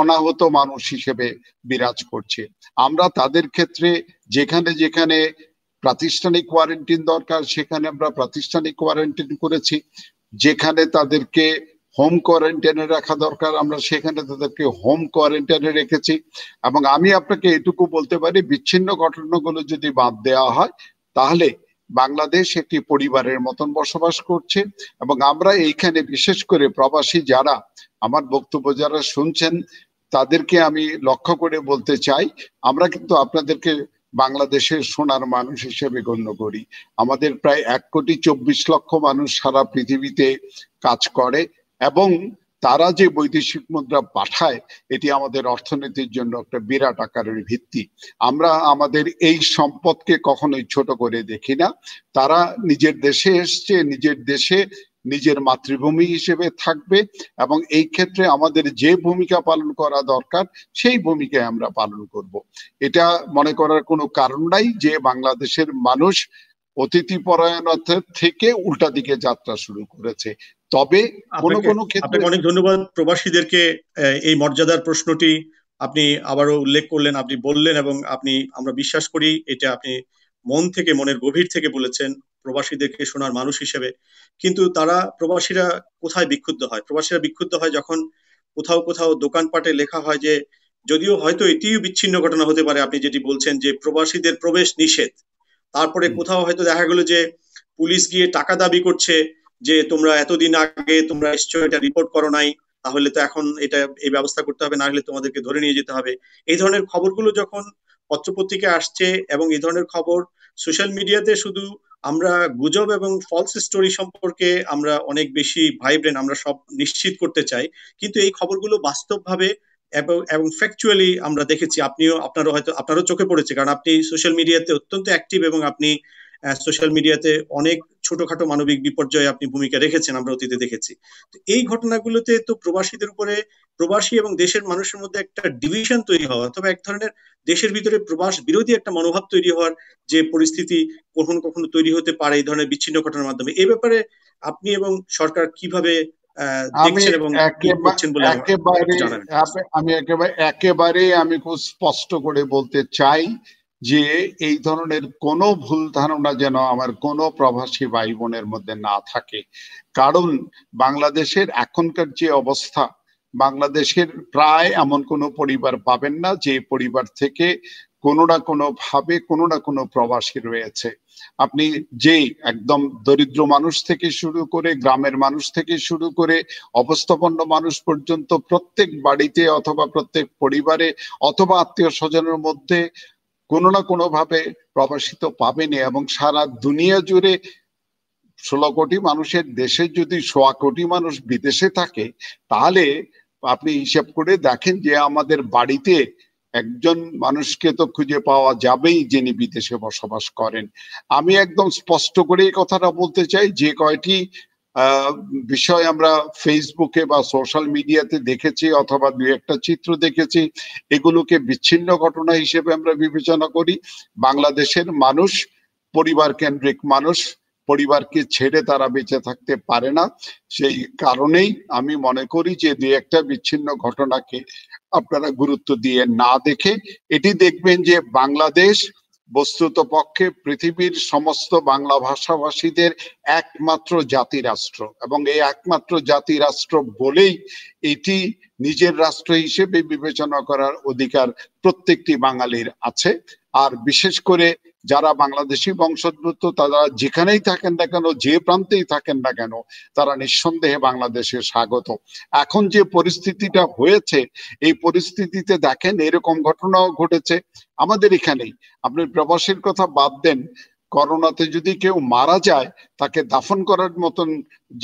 অনাহত মানুষ হিসেবে বিরাজ করছে আমরা তাদের ক্ষেত্রে যেখানে যেখানে প্রাতিষ্ঠানিক কোয়ারেন্টিন দরকার সেখানে আমরা প্রাতিষ্ঠানিক কোয়ারেন্টিন করেছি যেখানে তাদেরকে হোম কোয়ারেন্টাইনে রাখা দরকার আমরা সেখানে তাদেরকে হোম কোয়ারেন্টাইনে রেখেছি এবং আমি আপনাকে এটুকু বলতে পারি বিচ্ছিন্ন ঘটনাগুলো যদি বাদ দেওয়া হয় তাহলে বাংলাদেশ একটি পরিবারের মতন বসবাস করছে এবং আমরা এইখানে বিশেষ করে প্রবাসী যারা আমার বক্তব্য যারা শুনছেন তাদেরকে আমি লক্ষ্য করে বলতে চাই আমরা কিন্তু আপনাদেরকে বাংলাদেশের সোনার মানুষ হিসেবে গণ্য করি আমাদের প্রায় এক কোটি চব্বিশ লক্ষ মানুষ সারা পৃথিবীতে কাজ করে এবং তারা যে বৈদেশিক মুদ্রা পাঠায় এটি আমাদের অর্থনীতির জন্য একটা বিরাট আকারের ভিত্তি আমরা আমাদের এই সম্পদকে কখনোই ছোট করে দেখি না তারা নিজের দেশে এসছে নিজের দেশে নিজের মাতৃভূমি হিসেবে থাকবে এবং এই ক্ষেত্রে আমাদের যে ভূমিকা পালন করা দরকার সেই ভূমিকায় আমরা পালন করব। এটা মনে করার কোনো কারণ নাই যে বাংলাদেশের মানুষ অতিথি পরায়ণতার থেকে উল্টা দিকে যাত্রা শুরু করেছে তবে কোনো কোনো ক্ষেত্রে অনেক ধন্যবাদ প্রবাসীদেরকে এই মর্যাদার প্রশ্নটি আপনি আবারও উল্লেখ করলেন আপনি বললেন এবং আপনি আমরা বিশ্বাস করি এটা আপনি মন থেকে মনের গভীর থেকে বলেছেন প্রবাসীদেরকে শোনার মানুষ হিসেবে কিন্তু তারা প্রবাসীরা কোথায় বিক্ষুব্ধ হয় প্রবাসীরা বিক্ষুব্ধ হয় যখন কোথাও কোথাও দোকানপাটে লেখা হয় যে যদিও হয়তো এটিও বিচ্ছিন্ন ঘটনা হতে পারে আপনি যেটি বলছেন যে প্রবাসীদের প্রবেশ নিষেধ তারপরে কোথাও হয়তো দেখা গেল যে পুলিশ গিয়ে টাকা দাবি করছে যে তোমরা এতদিন আগে তোমরা নিশ্চয় এটা রিপোর্ট করো নাই তাহলে তো এখন এটা এই ব্যবস্থা করতে হবে না হলে তোমাদেরকে ধরে নিয়ে যেতে হবে এই ধরনের খবরগুলো যখন পত্রপত্রিকায় আসছে এবং এই ধরনের খবর সোশ্যাল মিডিয়াতে শুধু আমরা গুজব এবং ফলস স্টোরি সম্পর্কে আমরা অনেক বেশি ভাইব্রেন্ট আমরা সব নিশ্চিত করতে চাই কিন্তু এই খবরগুলো বাস্তবভাবে এবং ফ্যাকচুয়ালি আমরা দেখেছি আপনিও আপনারও হয়তো আপনারও চোখে পড়েছে কারণ আপনি সোশ্যাল মিডিয়াতে অত্যন্ত অ্যাক্টিভ এবং আপনি সোশ্যাল মিডিয়াতে অনেক ছোটখাটো মানবিক বিপর্যয়ে আপনি ভূমিকা রেখেছেন আমরা অতীতে দেখেছি তো এই ঘটনাগুলোতে তো প্রবাসীদের উপরে প্রবাসী এবং দেশের মানুষের মধ্যে একটা ডিভিশন তৈরি হওয়া অথবা এক ধরনের দেশের ভিতরে প্রবাস বিরোধী একটা মনোভাব তৈরি হওয়ার যে পরিস্থিতি কখনো কখনো তৈরি হতে পারে এই ধরনের বিচ্ছিন্ন ঘটনার মাধ্যমে এ ব্যাপারে আপনি এবং সরকার কিভাবে আমি একেবারে একেবারে আমি খুব স্পষ্ট করে বলতে চাই যে এই ধরনের কোনো ভুল ধারণা যেন আমার কোনো প্রবাসী ভাই বোনের মধ্যে না থাকে কারণ বাংলাদেশের এখনকার যে অবস্থা বাংলাদেশের প্রায় এমন কোনো পরিবার পাবেন না যে পরিবার থেকে কোনো না কোনো ভাবে কোনো না কোনো প্রবাসী রয়েছে আপনি যে একদম দরিদ্র মানুষ থেকে শুরু করে গ্রামের মানুষ থেকে শুরু করে অবস্থাপন্ন মানুষ পর্যন্ত প্রত্যেক বাড়িতে অথবা প্রত্যেক পরিবারে অথবা আত্মীয় স্বজনের মধ্যে কোনো না কোনোভাবে প্রবাসিত পাবেন এবং সারা দুনিয়া জুড়ে ষোলো কোটি মানুষের দেশে যদি সোয়া কোটি মানুষ বিদেশে থাকে তাহলে আপনি হিসাব করে দেখেন যে আমাদের বাড়িতে একজন মানুষকে তো খুঁজে পাওয়া যাবেই যিনি বিদেশে বসবাস করেন আমি একদম স্পষ্ট করে এই কথাটা বলতে চাই যে কয়টি বিষয় আমরা ফেসবুকে বা সোশ্যাল মিডিয়াতে দেখেছি অথবা দু একটা চিত্র দেখেছি এগুলোকে বিচ্ছিন্ন ঘটনা হিসেবে আমরা বিবেচনা করি বাংলাদেশের মানুষ পরিবার কেন্দ্রিক মানুষ পরিবারকে ছেড়ে তারা বেঁচে থাকতে পারে না সেই কারণেই আমি মনে করি যে দু একটা বিচ্ছিন্ন ঘটনাকে আপনারা গুরুত্ব দিয়ে না দেখে এটি দেখবেন যে বাংলাদেশ বস্তুত পক্ষে পৃথিবীর সমস্ত বাংলা ভাষাভাষীদের একমাত্র জাতি রাষ্ট্র এবং এই একমাত্র জাতি রাষ্ট্র বলেই এটি নিজের রাষ্ট্র হিসেবে বিবেচনা করার অধিকার প্রত্যেকটি বাঙালির আছে আর বিশেষ করে যারা বাংলাদেশি বংশোদ্ভূত তারা যেখানেই থাকেন না কেন যে প্রান্তেই থাকেন না কেন তারা নিঃসন্দেহে বাংলাদেশে স্বাগত এখন যে পরিস্থিতিটা হয়েছে এই পরিস্থিতিতে দেখেন এরকম ঘটনাও ঘটেছে আমাদের এখানেই আপনি প্রবাসীর কথা বাদ দেন করোনাতে যদি কেউ মারা যায় তাকে দাফন করার মতন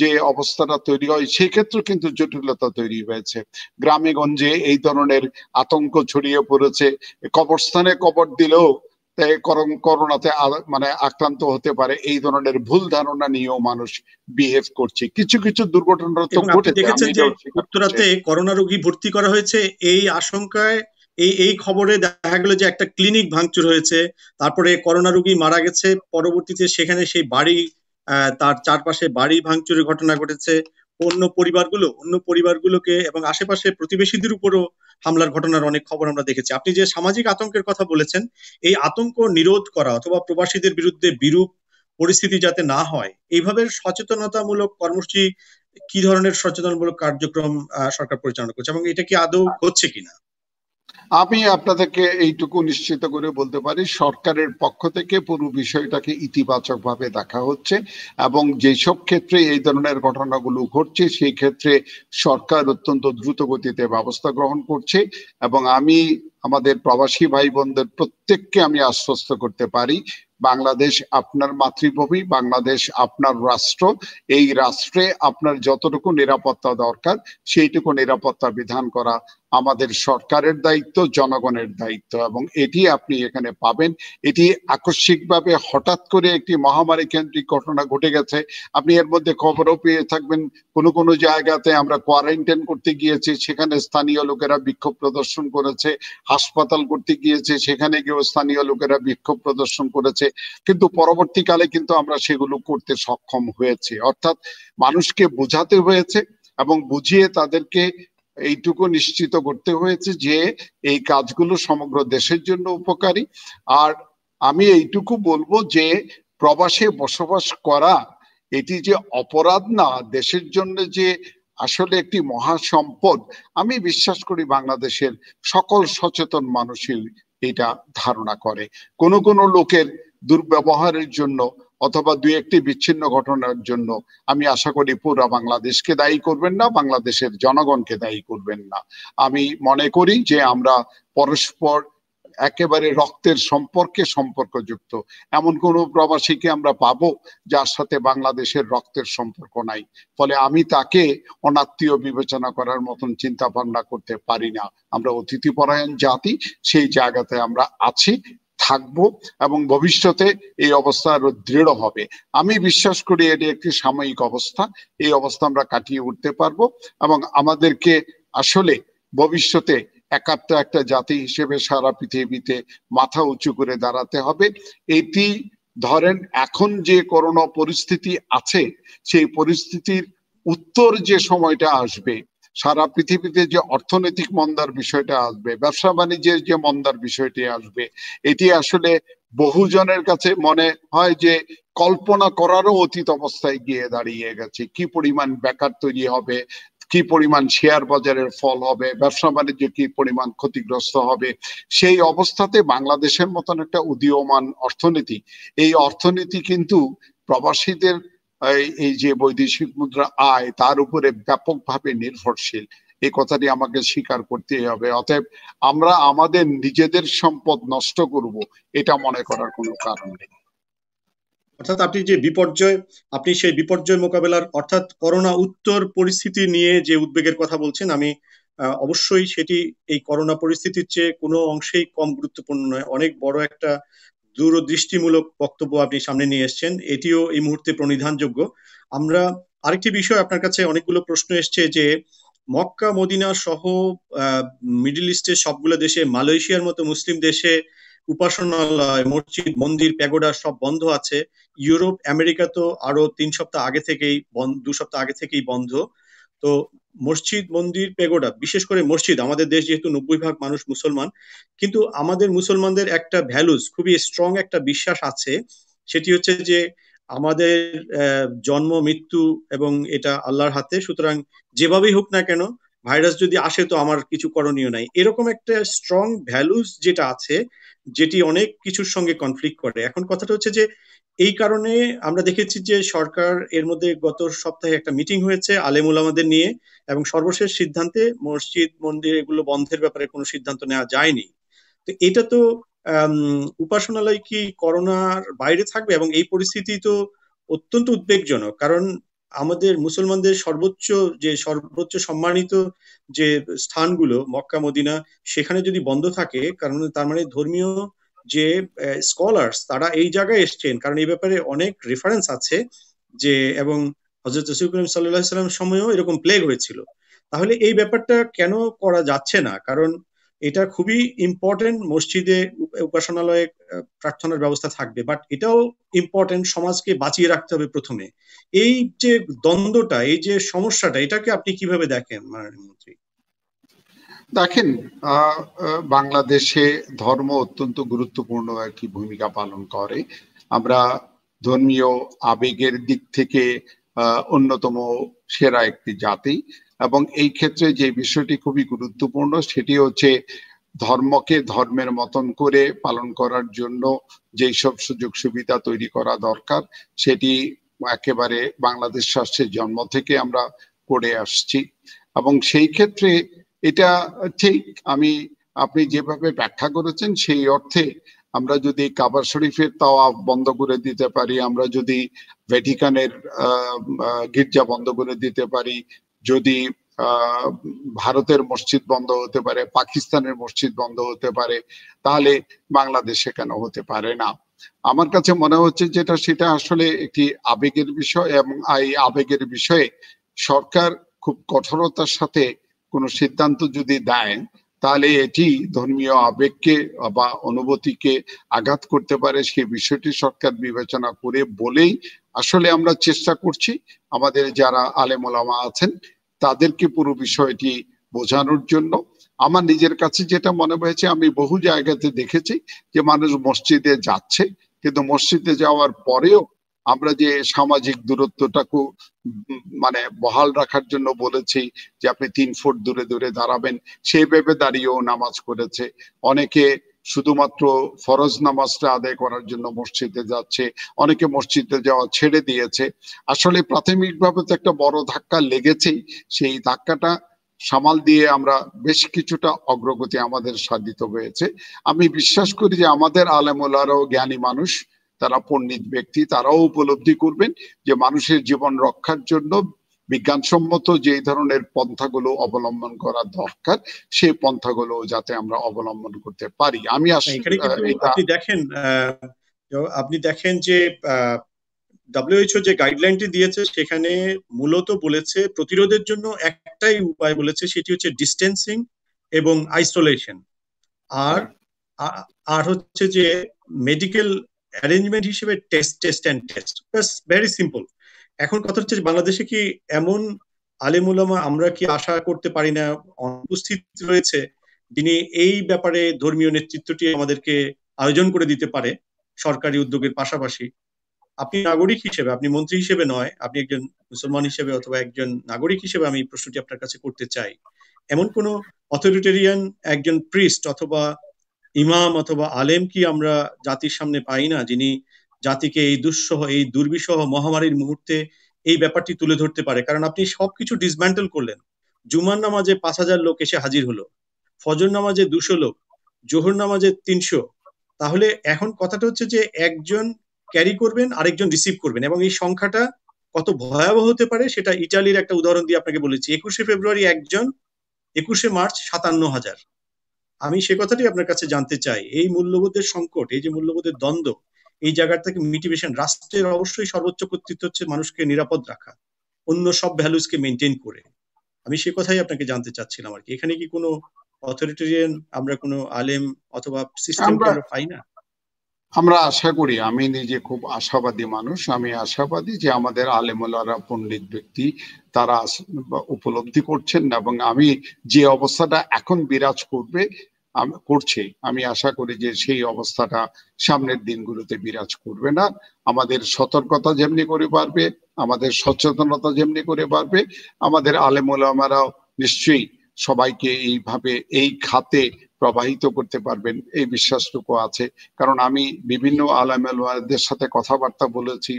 যে অবস্থাটা তৈরি হয় সেই ক্ষেত্রে কিন্তু জটিলতা তৈরি হয়েছে গ্রামে গঞ্জে এই ধরনের আতঙ্ক ছড়িয়ে পড়েছে কবরস্থানে কবর দিলেও করোনাতে মানে আক্রান্ত হতে পারে এই ধরনের ভুল ধারণা নিয়েও মানুষ বিহেভ করছে কিছু কিছু দুর্ঘটনা তো দেখেছেন যে উত্তরাতে করোনা রোগী ভর্তি করা হয়েছে এই আশঙ্কায় এই এই খবরে দেখা গেল যে একটা ক্লিনিক ভাঙচুর হয়েছে তারপরে করোনা রোগী মারা গেছে পরবর্তীতে সেখানে সেই বাড়ি তার চারপাশে বাড়ি ভাঙচুরের ঘটনা ঘটেছে অন্য পরিবারগুলো অন্য পরিবারগুলোকে এবং আশেপাশে প্রতিবেশীদের উপরও হামলার ঘটনার অনেক খবর আমরা দেখেছি আপনি যে সামাজিক আতঙ্কের কথা বলেছেন এই আতঙ্ক নিরোধ করা অথবা প্রবাসীদের বিরুদ্ধে বিরূপ পরিস্থিতি যাতে না হয় এইভাবে সচেতনতামূলক কর্মসূচি কি ধরনের সচেতনমূলক কার্যক্রম সরকার পরিচালনা করছে এবং এটা কি আদৌ হচ্ছে কিনা আমি আপনাদেরকে এইটুকু নিশ্চিত করে বলতে পারি সরকারের পক্ষ থেকে পুরো বিষয়টাকে ইতিবাচকভাবে দেখা হচ্ছে এবং যেসব ক্ষেত্রে এই ধরনের ঘটনাগুলো ঘটছে সেই ক্ষেত্রে সরকার অত্যন্ত দ্রুত গতিতে ব্যবস্থা গ্রহণ করছে এবং আমি আমাদের প্রবাসী ভাই বোনদের প্রত্যেককে আমি আশ্বস্ত করতে পারি বাংলাদেশ আপনার মাতৃভূমি বাংলাদেশ আপনার রাষ্ট্র এই রাষ্ট্রে আপনার যতটুকু নিরাপত্তা দরকার সেইটুকু নিরাপত্তা বিধান করা আমাদের সরকারের দায়িত্ব জনগণের দায়িত্ব এবং এটি আপনি এখানে পাবেন এটি আকস্মিকভাবে হঠাৎ করে একটি মহামারী কেন্দ্রিক ঘটনা ঘটে গেছে আপনি এর মধ্যে খবরও পেয়ে থাকবেন কোনো কোনো জায়গাতে আমরা কোয়ারেন্টাইন করতে গিয়েছি সেখানে স্থানীয় লোকেরা বিক্ষোভ প্রদর্শন করেছে হাসপাতাল করতে গিয়েছে সেখানে গিয়েও স্থানীয় লোকেরা বিক্ষোভ প্রদর্শন করেছে কিন্তু পরবর্তীকালে কিন্তু আমরা সেগুলো করতে সক্ষম হয়েছে অর্থাৎ মানুষকে বোঝাতে হয়েছে এবং বুঝিয়ে তাদেরকে এইটুকু নিশ্চিত করতে হয়েছে যে এই কাজগুলো সমগ্র দেশের জন্য উপকারী আর আমি এইটুকু বলবো যে প্রবাসে বসবাস করা এটি যে অপরাধ না দেশের জন্য যে আসলে একটি মহা সম্পদ আমি বিশ্বাস করি বাংলাদেশের সকল সচেতন মানুষের এটা ধারণা করে কোন কোন লোকের দুর্ব্যবহারের জন্য অথবা দুই একটি বিচ্ছিন্ন ঘটনার জন্য আমি আশা করি পুরা বাংলাদেশকে দায়ী করবেন না বাংলাদেশের জনগণকে দায়ী করবেন না আমি মনে করি যে আমরা পরস্পর একেবারে রক্তের সম্পর্কে সম্পর্কযুক্ত এমন কোনো প্রবাসীকে আমরা পাবো যার সাথে বাংলাদেশের রক্তের সম্পর্ক নাই ফলে আমি তাকে অনাত্মীয় বিবেচনা করার মতন চিন্তা ভাবনা করতে পারি না আমরা অতিথি পরায়ণ জাতি সেই জায়গাতে আমরা আছি থাকব এবং ভবিষ্যতে এই অবস্থা আরো দৃঢ় হবে আমি বিশ্বাস করি এটি একটি সাময়িক অবস্থা এই অবস্থা আমরা কাটিয়ে উঠতে পারব এবং আমাদেরকে আসলে ভবিষ্যতে একাত্ম একটা জাতি হিসেবে সারা পৃথিবীতে মাথা উঁচু করে দাঁড়াতে হবে এটি ধরেন এখন যে করোনা পরিস্থিতি আছে সেই পরিস্থিতির উত্তর যে সময়টা আসবে সারা পৃথিবীতে যে অর্থনৈতিক মন্দার বিষয়টা আসবে ব্যবসা বাণিজ্যের যে মন্দার বিষয়টি আসবে এটি আসলে বহুজনের কাছে মনে হয় যে কল্পনা করারও অতীত অবস্থায় গিয়ে দাঁড়িয়ে গেছে কি পরিমাণ বেকার তৈরি হবে কি পরিমাণ শেয়ার বাজারের ফল হবে ব্যবসা বাণিজ্য কি পরিমাণ ক্ষতিগ্রস্ত হবে সেই অবস্থাতে বাংলাদেশের মতন একটা উদীয়মান অর্থনীতি এই অর্থনীতি কিন্তু প্রবাসীদের এই যে বৈদেশিক মুদ্রা আয় তার উপরে ব্যাপকভাবে নির্ভরশীল এই কথাটি আমাকে স্বীকার করতে হবে অতএব আমরা আমাদের নিজেদের সম্পদ নষ্ট করব এটা মনে করার কোনো কারণ নেই অর্থাৎ আপনি যে বিপর্যয় আপনি সেই বিপর্যয় মোকাবেলার অর্থাৎ করোনা উত্তর পরিস্থিতি নিয়ে যে উদ্বেগের কথা বলছেন আমি অবশ্যই সেটি এই করোনা পরিস্থিতির চেয়ে কোনো অংশেই কম গুরুত্বপূর্ণ নয় অনেক বড় একটা দূরদৃষ্টিমূলক বক্তব্য আপনি সামনে নিয়ে এসছেন এটিও এই মুহূর্তে প্রণিধানযোগ্য আমরা আরেকটি বিষয় আপনার কাছে অনেকগুলো প্রশ্ন এসছে যে মক্কা মদিনা সহ মিডিল ইস্টের সবগুলো দেশে মালয়েশিয়ার মতো মুসলিম দেশে উপাসনালয় মসজিদ মন্দির প্যাগোডা সব বন্ধ আছে ইউরোপ আমেরিকা তো আরো তিন সপ্তাহ আগে থেকেই দু সপ্তাহ আগে থেকেই বন্ধ তো মসজিদ মন্দির পেগোডা বিশেষ করে মসজিদ আমাদের দেশ যেহেতু নব্বই ভাগ মানুষ মুসলমান কিন্তু আমাদের মুসলমানদের একটা ভ্যালুস খুবই স্ট্রং একটা বিশ্বাস আছে সেটি হচ্ছে যে আমাদের জন্ম মৃত্যু এবং এটা আল্লাহর হাতে সুতরাং যেভাবেই হোক না কেন ভাইরাস যদি আসে তো আমার কিছু করণীয় নাই এরকম একটা স্ট্রং ভ্যালুস যেটা আছে যেটি অনেক কিছুর সঙ্গে কনফ্লিক্ট করে এখন কথাটা হচ্ছে যে এই কারণে আমরা দেখেছি যে সরকার এর মধ্যে গত সপ্তাহে একটা মিটিং হয়েছে আলেমুল আমাদের নিয়ে এবং সর্বশেষ সিদ্ধান্তে মসজিদ মন্দির এগুলো বন্ধের ব্যাপারে কোনো সিদ্ধান্ত নেওয়া যায়নি তো এটা তো উপাসনালয় কি করোনার বাইরে থাকবে এবং এই পরিস্থিতি তো অত্যন্ত উদ্বেগজনক কারণ আমাদের মুসলমানদের সর্বোচ্চ যে সর্বোচ্চ সম্মানিত যে স্থানগুলো মক্কা মদিনা সেখানে যদি বন্ধ থাকে কারণ তার মানে ধর্মীয় যে স্কলার্স তারা এই জায়গায় এসছেন কারণ এই ব্যাপারে অনেক রেফারেন্স আছে যে এবং হজরত রসুল সাল্লাম এরকম প্লেগ হয়েছিল তাহলে এই ব্যাপারটা কেন করা যাচ্ছে না কারণ এটা খুবই ইম্পর্টেন্ট মসজিদে উপাসনালয়ে প্রার্থনার ব্যবস্থা থাকবে বাট এটাও ইম্পর্টেন্ট সমাজকে বাঁচিয়ে রাখতে হবে প্রথমে এই যে দ্বন্দ্বটা এই যে সমস্যাটা এটাকে আপনি কিভাবে দেখেন মাননীয় মন্ত্রী দেখেন বাংলাদেশে ধর্ম অত্যন্ত গুরুত্বপূর্ণ একটি ভূমিকা পালন করে আমরা ধর্মীয় আবেগের দিক থেকে অন্যতম সেরা একটি জাতি এবং এই ক্ষেত্রে যে বিষয়টি খুবই গুরুত্বপূর্ণ সেটি হচ্ছে ধর্মকে ধর্মের মতন করে পালন করার জন্য যেই সব সুযোগ সুবিধা তৈরি করা দরকার সেটি একেবারে বাংলাদেশ স্বাস্থ্যের জন্ম থেকে আমরা করে আসছি এবং সেই ক্ষেত্রে এটা ঠিক আমি আপনি যেভাবে ব্যাখ্যা করেছেন সেই অর্থে আমরা যদি কাবার শরীফের তাওয়া বন্ধ করে দিতে পারি আমরা যদি ভ্যাটিকানের গির্জা বন্ধ করে দিতে পারি যদি ভারতের মসজিদ বন্ধ হতে পারে পাকিস্তানের মসজিদ বন্ধ হতে পারে তাহলে বাংলাদেশে কেন হতে পারে না আমার কাছে মনে হচ্ছে যেটা সেটা আসলে একটি আবেগের বিষয় এবং এই আবেগের বিষয়ে সরকার খুব কঠোরতার সাথে কোনো সিদ্ধান্ত যদি দেয় তাহলে এটি ধর্মীয় আবেগকে বা অনুভূতিকে আঘাত করতে পারে সে বিষয়টি সরকার বিবেচনা করে বলেই আসলে আমরা চেষ্টা করছি আমাদের যারা আলেমলামা আছেন তাদেরকে পুরো বিষয়টি বোঝানোর জন্য আমার নিজের কাছে যেটা মনে হয়েছে আমি বহু জায়গাতে দেখেছি যে মানুষ মসজিদে যাচ্ছে কিন্তু মসজিদে যাওয়ার পরেও আমরা যে সামাজিক দূরত্বটাকে মানে বহাল রাখার জন্য বলেছি যে আপনি তিন ফুট দূরে দূরে দাঁড়াবেন সেই ভেবে দাঁড়িয়েও নামাজ করেছে অনেকে শুধুমাত্র ফরজ নামাজটা আদায় করার জন্য মসজিদে যাচ্ছে অনেকে মসজিদে যাওয়া ছেড়ে দিয়েছে আসলে প্রাথমিকভাবে তো একটা বড় ধাক্কা লেগেছেই সেই ধাক্কাটা সামাল দিয়ে আমরা বেশ কিছুটা অগ্রগতি আমাদের সাধিত হয়েছে আমি বিশ্বাস করি যে আমাদের আলেমুলারও জ্ঞানী মানুষ তারা পণ্ডিত ব্যক্তি তারাও উপলব্ধি করবেন যে মানুষের জীবন রক্ষার জন্য বিজ্ঞানসম্মত যে ধরনের পন্থাগুলো অবলম্বন করা দরকার সেই পন্থাগুলো যাতে আমরা অবলম্বন করতে পারি আমি আপনি দেখেন আপনি দেখেন যে ডাব্লিউএইচও যে গাইডলাইনটি দিয়েছে সেখানে মূলত বলেছে প্রতিরোধের জন্য একটাই উপায় বলেছে সেটি হচ্ছে ডিস্টেন্সিং এবং আইসোলেশন আর হ্যাঁ। আর হচ্ছে যে মেডিকেল অ্যারেঞ্জমেন্ট হিসেবে test test and test very simple এখন কথা হচ্ছে বাংলাদেশে কি এমন আলেমুলামা আমরা কি আশা করতে পারি না অনুপস্থিত রয়েছে যিনি এই ব্যাপারে ধর্মীয় নেতৃত্বটি আমাদেরকে আয়োজন করে দিতে পারে সরকারি উদ্যোগের পাশাপাশি আপনি নাগরিক হিসেবে আপনি মন্ত্রী হিসেবে নয় আপনি একজন মুসলমান হিসেবে অথবা একজন নাগরিক হিসেবে আমি প্রশ্নটি আপনার কাছে করতে চাই এমন কোন অথরিটেরিয়ান একজন প্রিস্ট অথবা ইমাম অথবা আলেম কি আমরা জাতির সামনে পাই না যিনি জাতিকে এই দুঃসহ এই দুর্বিসহ মহামারীর মুহূর্তে এই ব্যাপারটি তুলে ধরতে পারে কারণ আপনি সবকিছু ডিসম্যান্টেল করলেন জুমার নামাজে পাঁচ হাজার লোক এসে হাজির হলো ফজর নামাজে দুশো লোক জোহর নামাজে তিনশো তাহলে এখন কথাটা হচ্ছে যে একজন ক্যারি করবেন আরেকজন রিসিভ করবেন এবং এই সংখ্যাটা কত ভয়াবহ হতে পারে সেটা ইটালির একটা উদাহরণ দিয়ে আপনাকে বলেছি একুশে ফেব্রুয়ারি একজন একুশে মার্চ সাতান্ন হাজার আমি সে কথাটি আপনার কাছে জানতে চাই এই মূল্যবোধের সংকট এই যে মূল্যবোধের দ্বন্দ্ব এই জায়গার থেকে মিটিভেশন রাষ্ট্রের অবশ্যই সর্বোচ্চ কর্তৃত্ব হচ্ছে মানুষকে নিরাপদ রাখা অন্য সব কে মেনটেন করে আমি সে কথাই আপনাকে জানতে চাচ্ছিলাম আর কি এখানে কি কোনো অথরিটেরিয়ান আমরা কোনো আলেম অথবা সিস্টেম পাই না আমরা আশা করি আমি নিজে খুব আশাবাদী মানুষ আমি আশাবাদী যে আমাদের আলেমলারা পণ্ডিত ব্যক্তি তারা উপলব্ধি করছেন না এবং আমি যে অবস্থাটা এখন বিরাজ করবে করছে আমি আশা করি যে সেই অবস্থাটা সামনের দিনগুলোতে বিরাজ করবে না আমাদের সতর্কতা যেমনি করে পারবে আমাদের সচেতনতা যেমনি করে পারবে আমাদের আলেমুলামারাও নিশ্চয়ই সবাইকে এইভাবে এই খাতে প্রবাহিত করতে পারবেন এই বিশ্বাসটুকু আছে কারণ আমি বিভিন্ন আলামেলওয়ারদের সাথে কথাবার্তা বলেছি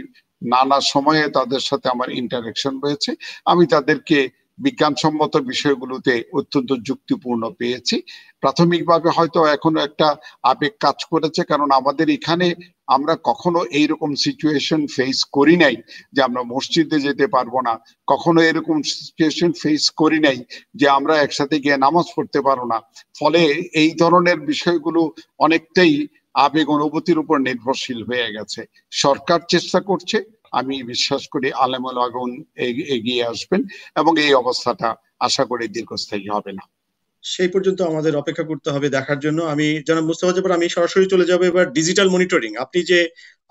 নানা সময়ে তাদের সাথে আমার ইন্টারাকশন রয়েছে আমি তাদেরকে বিজ্ঞানসম্মত বিষয়গুলোতে অত্যন্ত যুক্তিপূর্ণ পেয়েছি প্রাথমিকভাবে হয়তো এখনো একটা আবেগ কাজ করেছে কারণ আমাদের এখানে আমরা কখনো এইরকম সিচুয়েশন ফেস করি নাই যে আমরা মসজিদে যেতে পারবো না কখনো এরকম সিচুয়েশন ফেস করি নাই যে আমরা একসাথে গিয়ে নামাজ পড়তে পারবো না ফলে এই ধরনের বিষয়গুলো অনেকটাই আবেগ অনুভূতির উপর নির্ভরশীল হয়ে গেছে সরকার চেষ্টা করছে আমি বিশ্বাস করি আলেমুল আগুন এগিয়ে আসবেন এবং এই অবস্থাটা আশা করি দীর্ঘস্থায়ী হবে না সেই পর্যন্ত আমাদের অপেক্ষা করতে হবে দেখার জন্য আমি বুঝতে মুস্তফা জাফর আমি সরাসরি চলে যাবো এবার ডিজিটাল মনিটরিং আপনি যে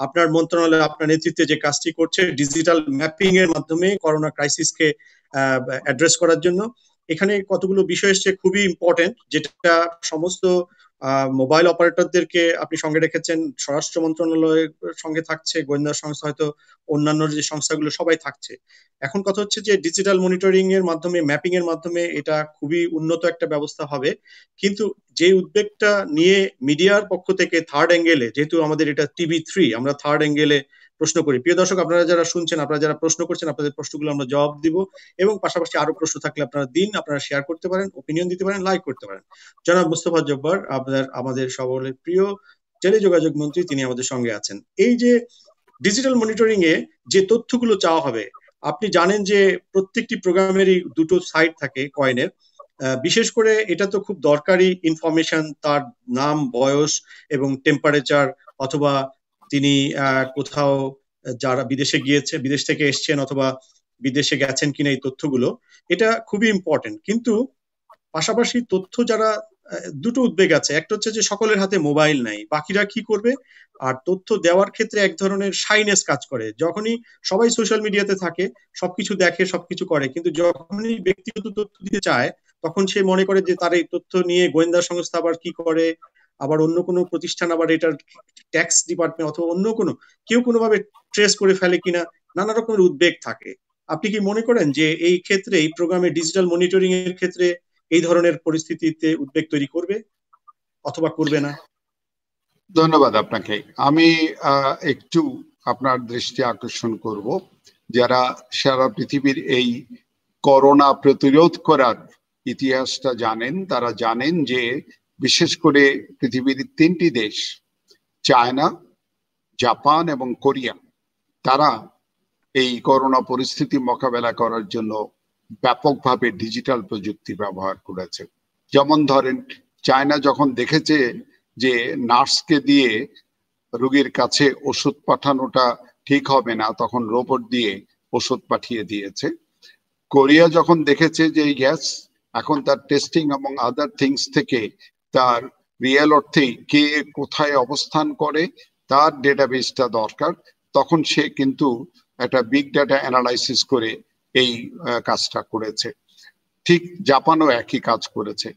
আপনার মন্ত্রণালয় আপনার নেতৃত্বে যে কাজটি করছে ডিজিটাল ম্যাপিং এর মাধ্যমে করোনা ক্রাইসিসকে অ্যাড্রেস করার জন্য এখানে কতগুলো বিষয় এসছে খুবই ইম্পর্টেন্ট যেটা সমস্ত মোবাইল অপারেটরদেরকে আপনি সঙ্গে রেখেছেন স্বরাষ্ট্র মন্ত্রণালয়ের সঙ্গে থাকছে গোয়েন্দা সংস্থা হয়তো অন্যান্য যে সংস্থাগুলো সবাই থাকছে এখন কথা হচ্ছে যে ডিজিটাল মনিটরিং এর মাধ্যমে ম্যাপিং এর মাধ্যমে এটা খুবই উন্নত একটা ব্যবস্থা হবে কিন্তু যে উদ্বেগটা নিয়ে মিডিয়ার পক্ষ থেকে থার্ড অ্যাঙ্গেলে যেহেতু আমাদের এটা টিভি থ্রি আমরা থার্ড অ্যাঙ্গেলে প্রশ্ন করি প্রিয় দর্শক আপনারা যারা শুনছেন আপনারা যারা প্রশ্ন করছেন আপনাদের প্রশ্নগুলো আমরা জবাব দিব এবং পাশাপাশি আরো প্রশ্ন থাকলে আপনারা দিন আপনারা শেয়ার করতে পারেন ওপিনিয়ন দিতে পারেন লাইক করতে পারেন জনাব মুস্তফা জব্বার আপনার আমাদের সকলের প্রিয় টেলিযোগাযোগ মন্ত্রী তিনি আমাদের সঙ্গে আছেন এই যে ডিজিটাল মনিটরিং এ যে তথ্যগুলো চাওয়া হবে আপনি জানেন যে প্রত্যেকটি প্রোগ্রামেরই দুটো সাইট থাকে কয়েনের বিশেষ করে এটা তো খুব দরকারি ইনফরমেশন তার নাম বয়স এবং টেম্পারেচার অথবা তিনি কোথাও যারা বিদেশে গিয়েছে বিদেশ থেকে এসছেন অথবা বিদেশে গেছেন কিনা এই তথ্যগুলো এটা খুবই ইম্পর্টেন্ট কিন্তু পাশাপাশি তথ্য যারা দুটো উদ্বেগ আছে একটা হচ্ছে যে সকলের হাতে মোবাইল নাই বাকিরা কি করবে আর তথ্য দেওয়ার ক্ষেত্রে এক ধরনের সাইনেস কাজ করে যখনই সবাই সোশ্যাল মিডিয়াতে থাকে সবকিছু দেখে সবকিছু করে কিন্তু যখনই ব্যক্তিগত তথ্য দিতে চায় তখন সে মনে করে যে তার এই তথ্য নিয়ে গোয়েন্দা সংস্থা আবার কি করে আবার অন্য কোনো প্রতিষ্ঠান আবার এটার ট্যাক্স ডিপার্টমেন্ট অথবা অন্য কোনো কেউ কোনোভাবে ট্রেস করে ফেলে কিনা নানা রকমের উদ্বেগ থাকে আপনি কি মনে করেন যে এই ক্ষেত্রে এই প্রোগ্রামে ডিজিটাল মনিটরিং এর ক্ষেত্রে এই ধরনের পরিস্থিতিতে উদ্বেগ তৈরি করবে অথবা করবে না ধন্যবাদ আপনাকে আমি একটু আপনার দৃষ্টি আকর্ষণ করব যারা সারা পৃথিবীর এই করোনা প্রতিরোধ করার ইতিহাসটা জানেন তারা জানেন যে বিশেষ করে পৃথিবীর তিনটি দেশ চায়না জাপান এবং কোরিয়া তারা এই করোনা পরিস্থিতি মোকাবেলা করার জন্য ব্যাপকভাবে ডিজিটাল প্রযুক্তি ব্যবহার করেছে যেমন ধরেন চায়না যখন দেখেছে যে নার্সকে দিয়ে রোগীর কাছে ওষুধ পাঠানোটা ঠিক হবে না তখন রোবট দিয়ে ওষুধ পাঠিয়ে দিয়েছে কোরিয়া যখন দেখেছে যে গ্যাস এখন তার টেস্টিং এবং আদার থিংস থেকে তার রিয়েল অর্থে কে কোথায় অবস্থান করে তার ডেটাবেসটা দরকার তখন সে কিন্তু একটা বিগ ডাটা অ্যানালাইসিস করে এই কাজটা করেছে ঠিক জাপানও একই কাজ করেছে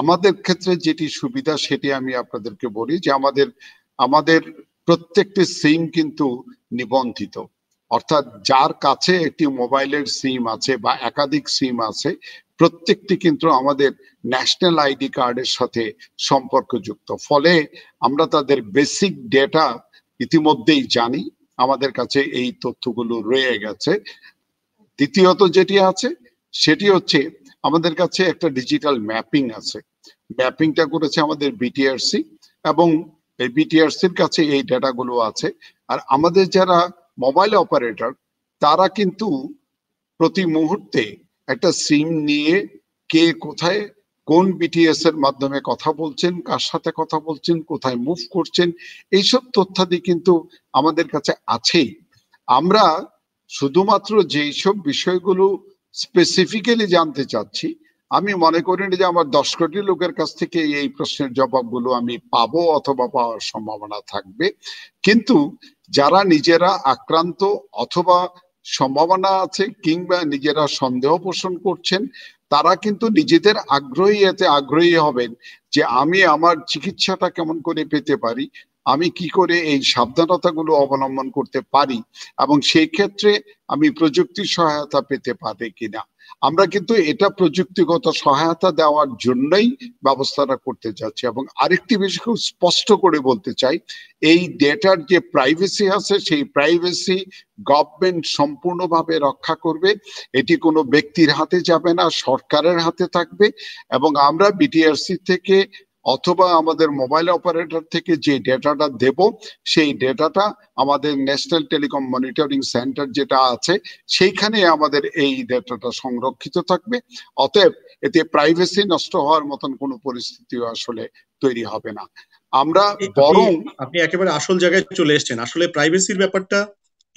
আমাদের ক্ষেত্রে যেটি সুবিধা সেটি আমি আপনাদেরকে বলি যে আমাদের আমাদের প্রত্যেকটি সিম কিন্তু নিবন্ধিত অর্থাৎ যার কাছে একটি মোবাইলের সিম আছে বা একাধিক সিম আছে প্রত্যেকটি কিন্তু আমাদের ন্যাশনাল আইডি কার্ডের সাথে সম্পর্কযুক্ত ফলে আমরা তাদের বেসিক ডেটা ইতিমধ্যেই জানি আমাদের কাছে এই তথ্যগুলো রয়ে গেছে দ্বিতীয়ত যেটি আছে সেটি হচ্ছে আমাদের কাছে একটা ডিজিটাল ম্যাপিং আছে ম্যাপিংটা করেছে আমাদের বিটিআরসি এবং এই বিটিআরসির কাছে এই ডেটাগুলো আছে আর আমাদের যারা মোবাইল অপারেটর তারা কিন্তু প্রতি মুহূর্তে একটা সিম নিয়ে কে কোথায় কোন বিটিএস এর মাধ্যমে কথা বলছেন কার সাথে কথা বলছেন কোথায় মুভ করছেন এইসব তথ্যাদি কিন্তু আমাদের কাছে আছেই আমরা শুধুমাত্র যেইসব বিষয়গুলো স্পেসিফিক্যালি জানতে চাচ্ছি আমি মনে করি না যে আমার দশ কোটি লোকের কাছ থেকে এই প্রশ্নের জবাবগুলো আমি পাবো অথবা পাওয়ার সম্ভাবনা থাকবে কিন্তু যারা নিজেরা আক্রান্ত অথবা সম্ভাবনা আছে কিংবা নিজেরা সন্দেহ পোষণ করছেন তারা কিন্তু নিজেদের আগ্রহী এতে আগ্রহী হবেন যে আমি আমার চিকিৎসাটা কেমন করে পেতে পারি আমি কি করে এই সাবধানতাগুলো অবলম্বন করতে পারি এবং সেই ক্ষেত্রে আমি প্রযুক্তির সহায়তা পেতে পারি কিনা আমরা কিন্তু এটা প্রযুক্তিগত সহায়তা দেওয়ার জন্যই ব্যবস্থাটা করতে চাচ্ছি এবং আরেকটি বিষয় খুব স্পষ্ট করে বলতে চাই এই ডেটার যে প্রাইভেসি আছে সেই প্রাইভেসি গভর্নমেন্ট সম্পূর্ণভাবে রক্ষা করবে এটি কোনো ব্যক্তির হাতে যাবে না সরকারের হাতে থাকবে এবং আমরা বিটিআরসি থেকে অথবা আমাদের মোবাইল অপারেটর থেকে যে ডেটাটা দেব সেই ডেটাটা আমাদের ন্যাশনাল টেলিকম মনিটরিং সেন্টার যেটা আছে সেইখানে আমাদের এই ডেটাটা সংরক্ষিত থাকবে অতএব এতে প্রাইভেসি নষ্ট হওয়ার মতন কোনো পরিস্থিতিও আসলে তৈরি হবে না আমরা বরং আপনি একেবারে আসল জায়গায় চলে এসছেন আসলে প্রাইভেসির ব্যাপারটা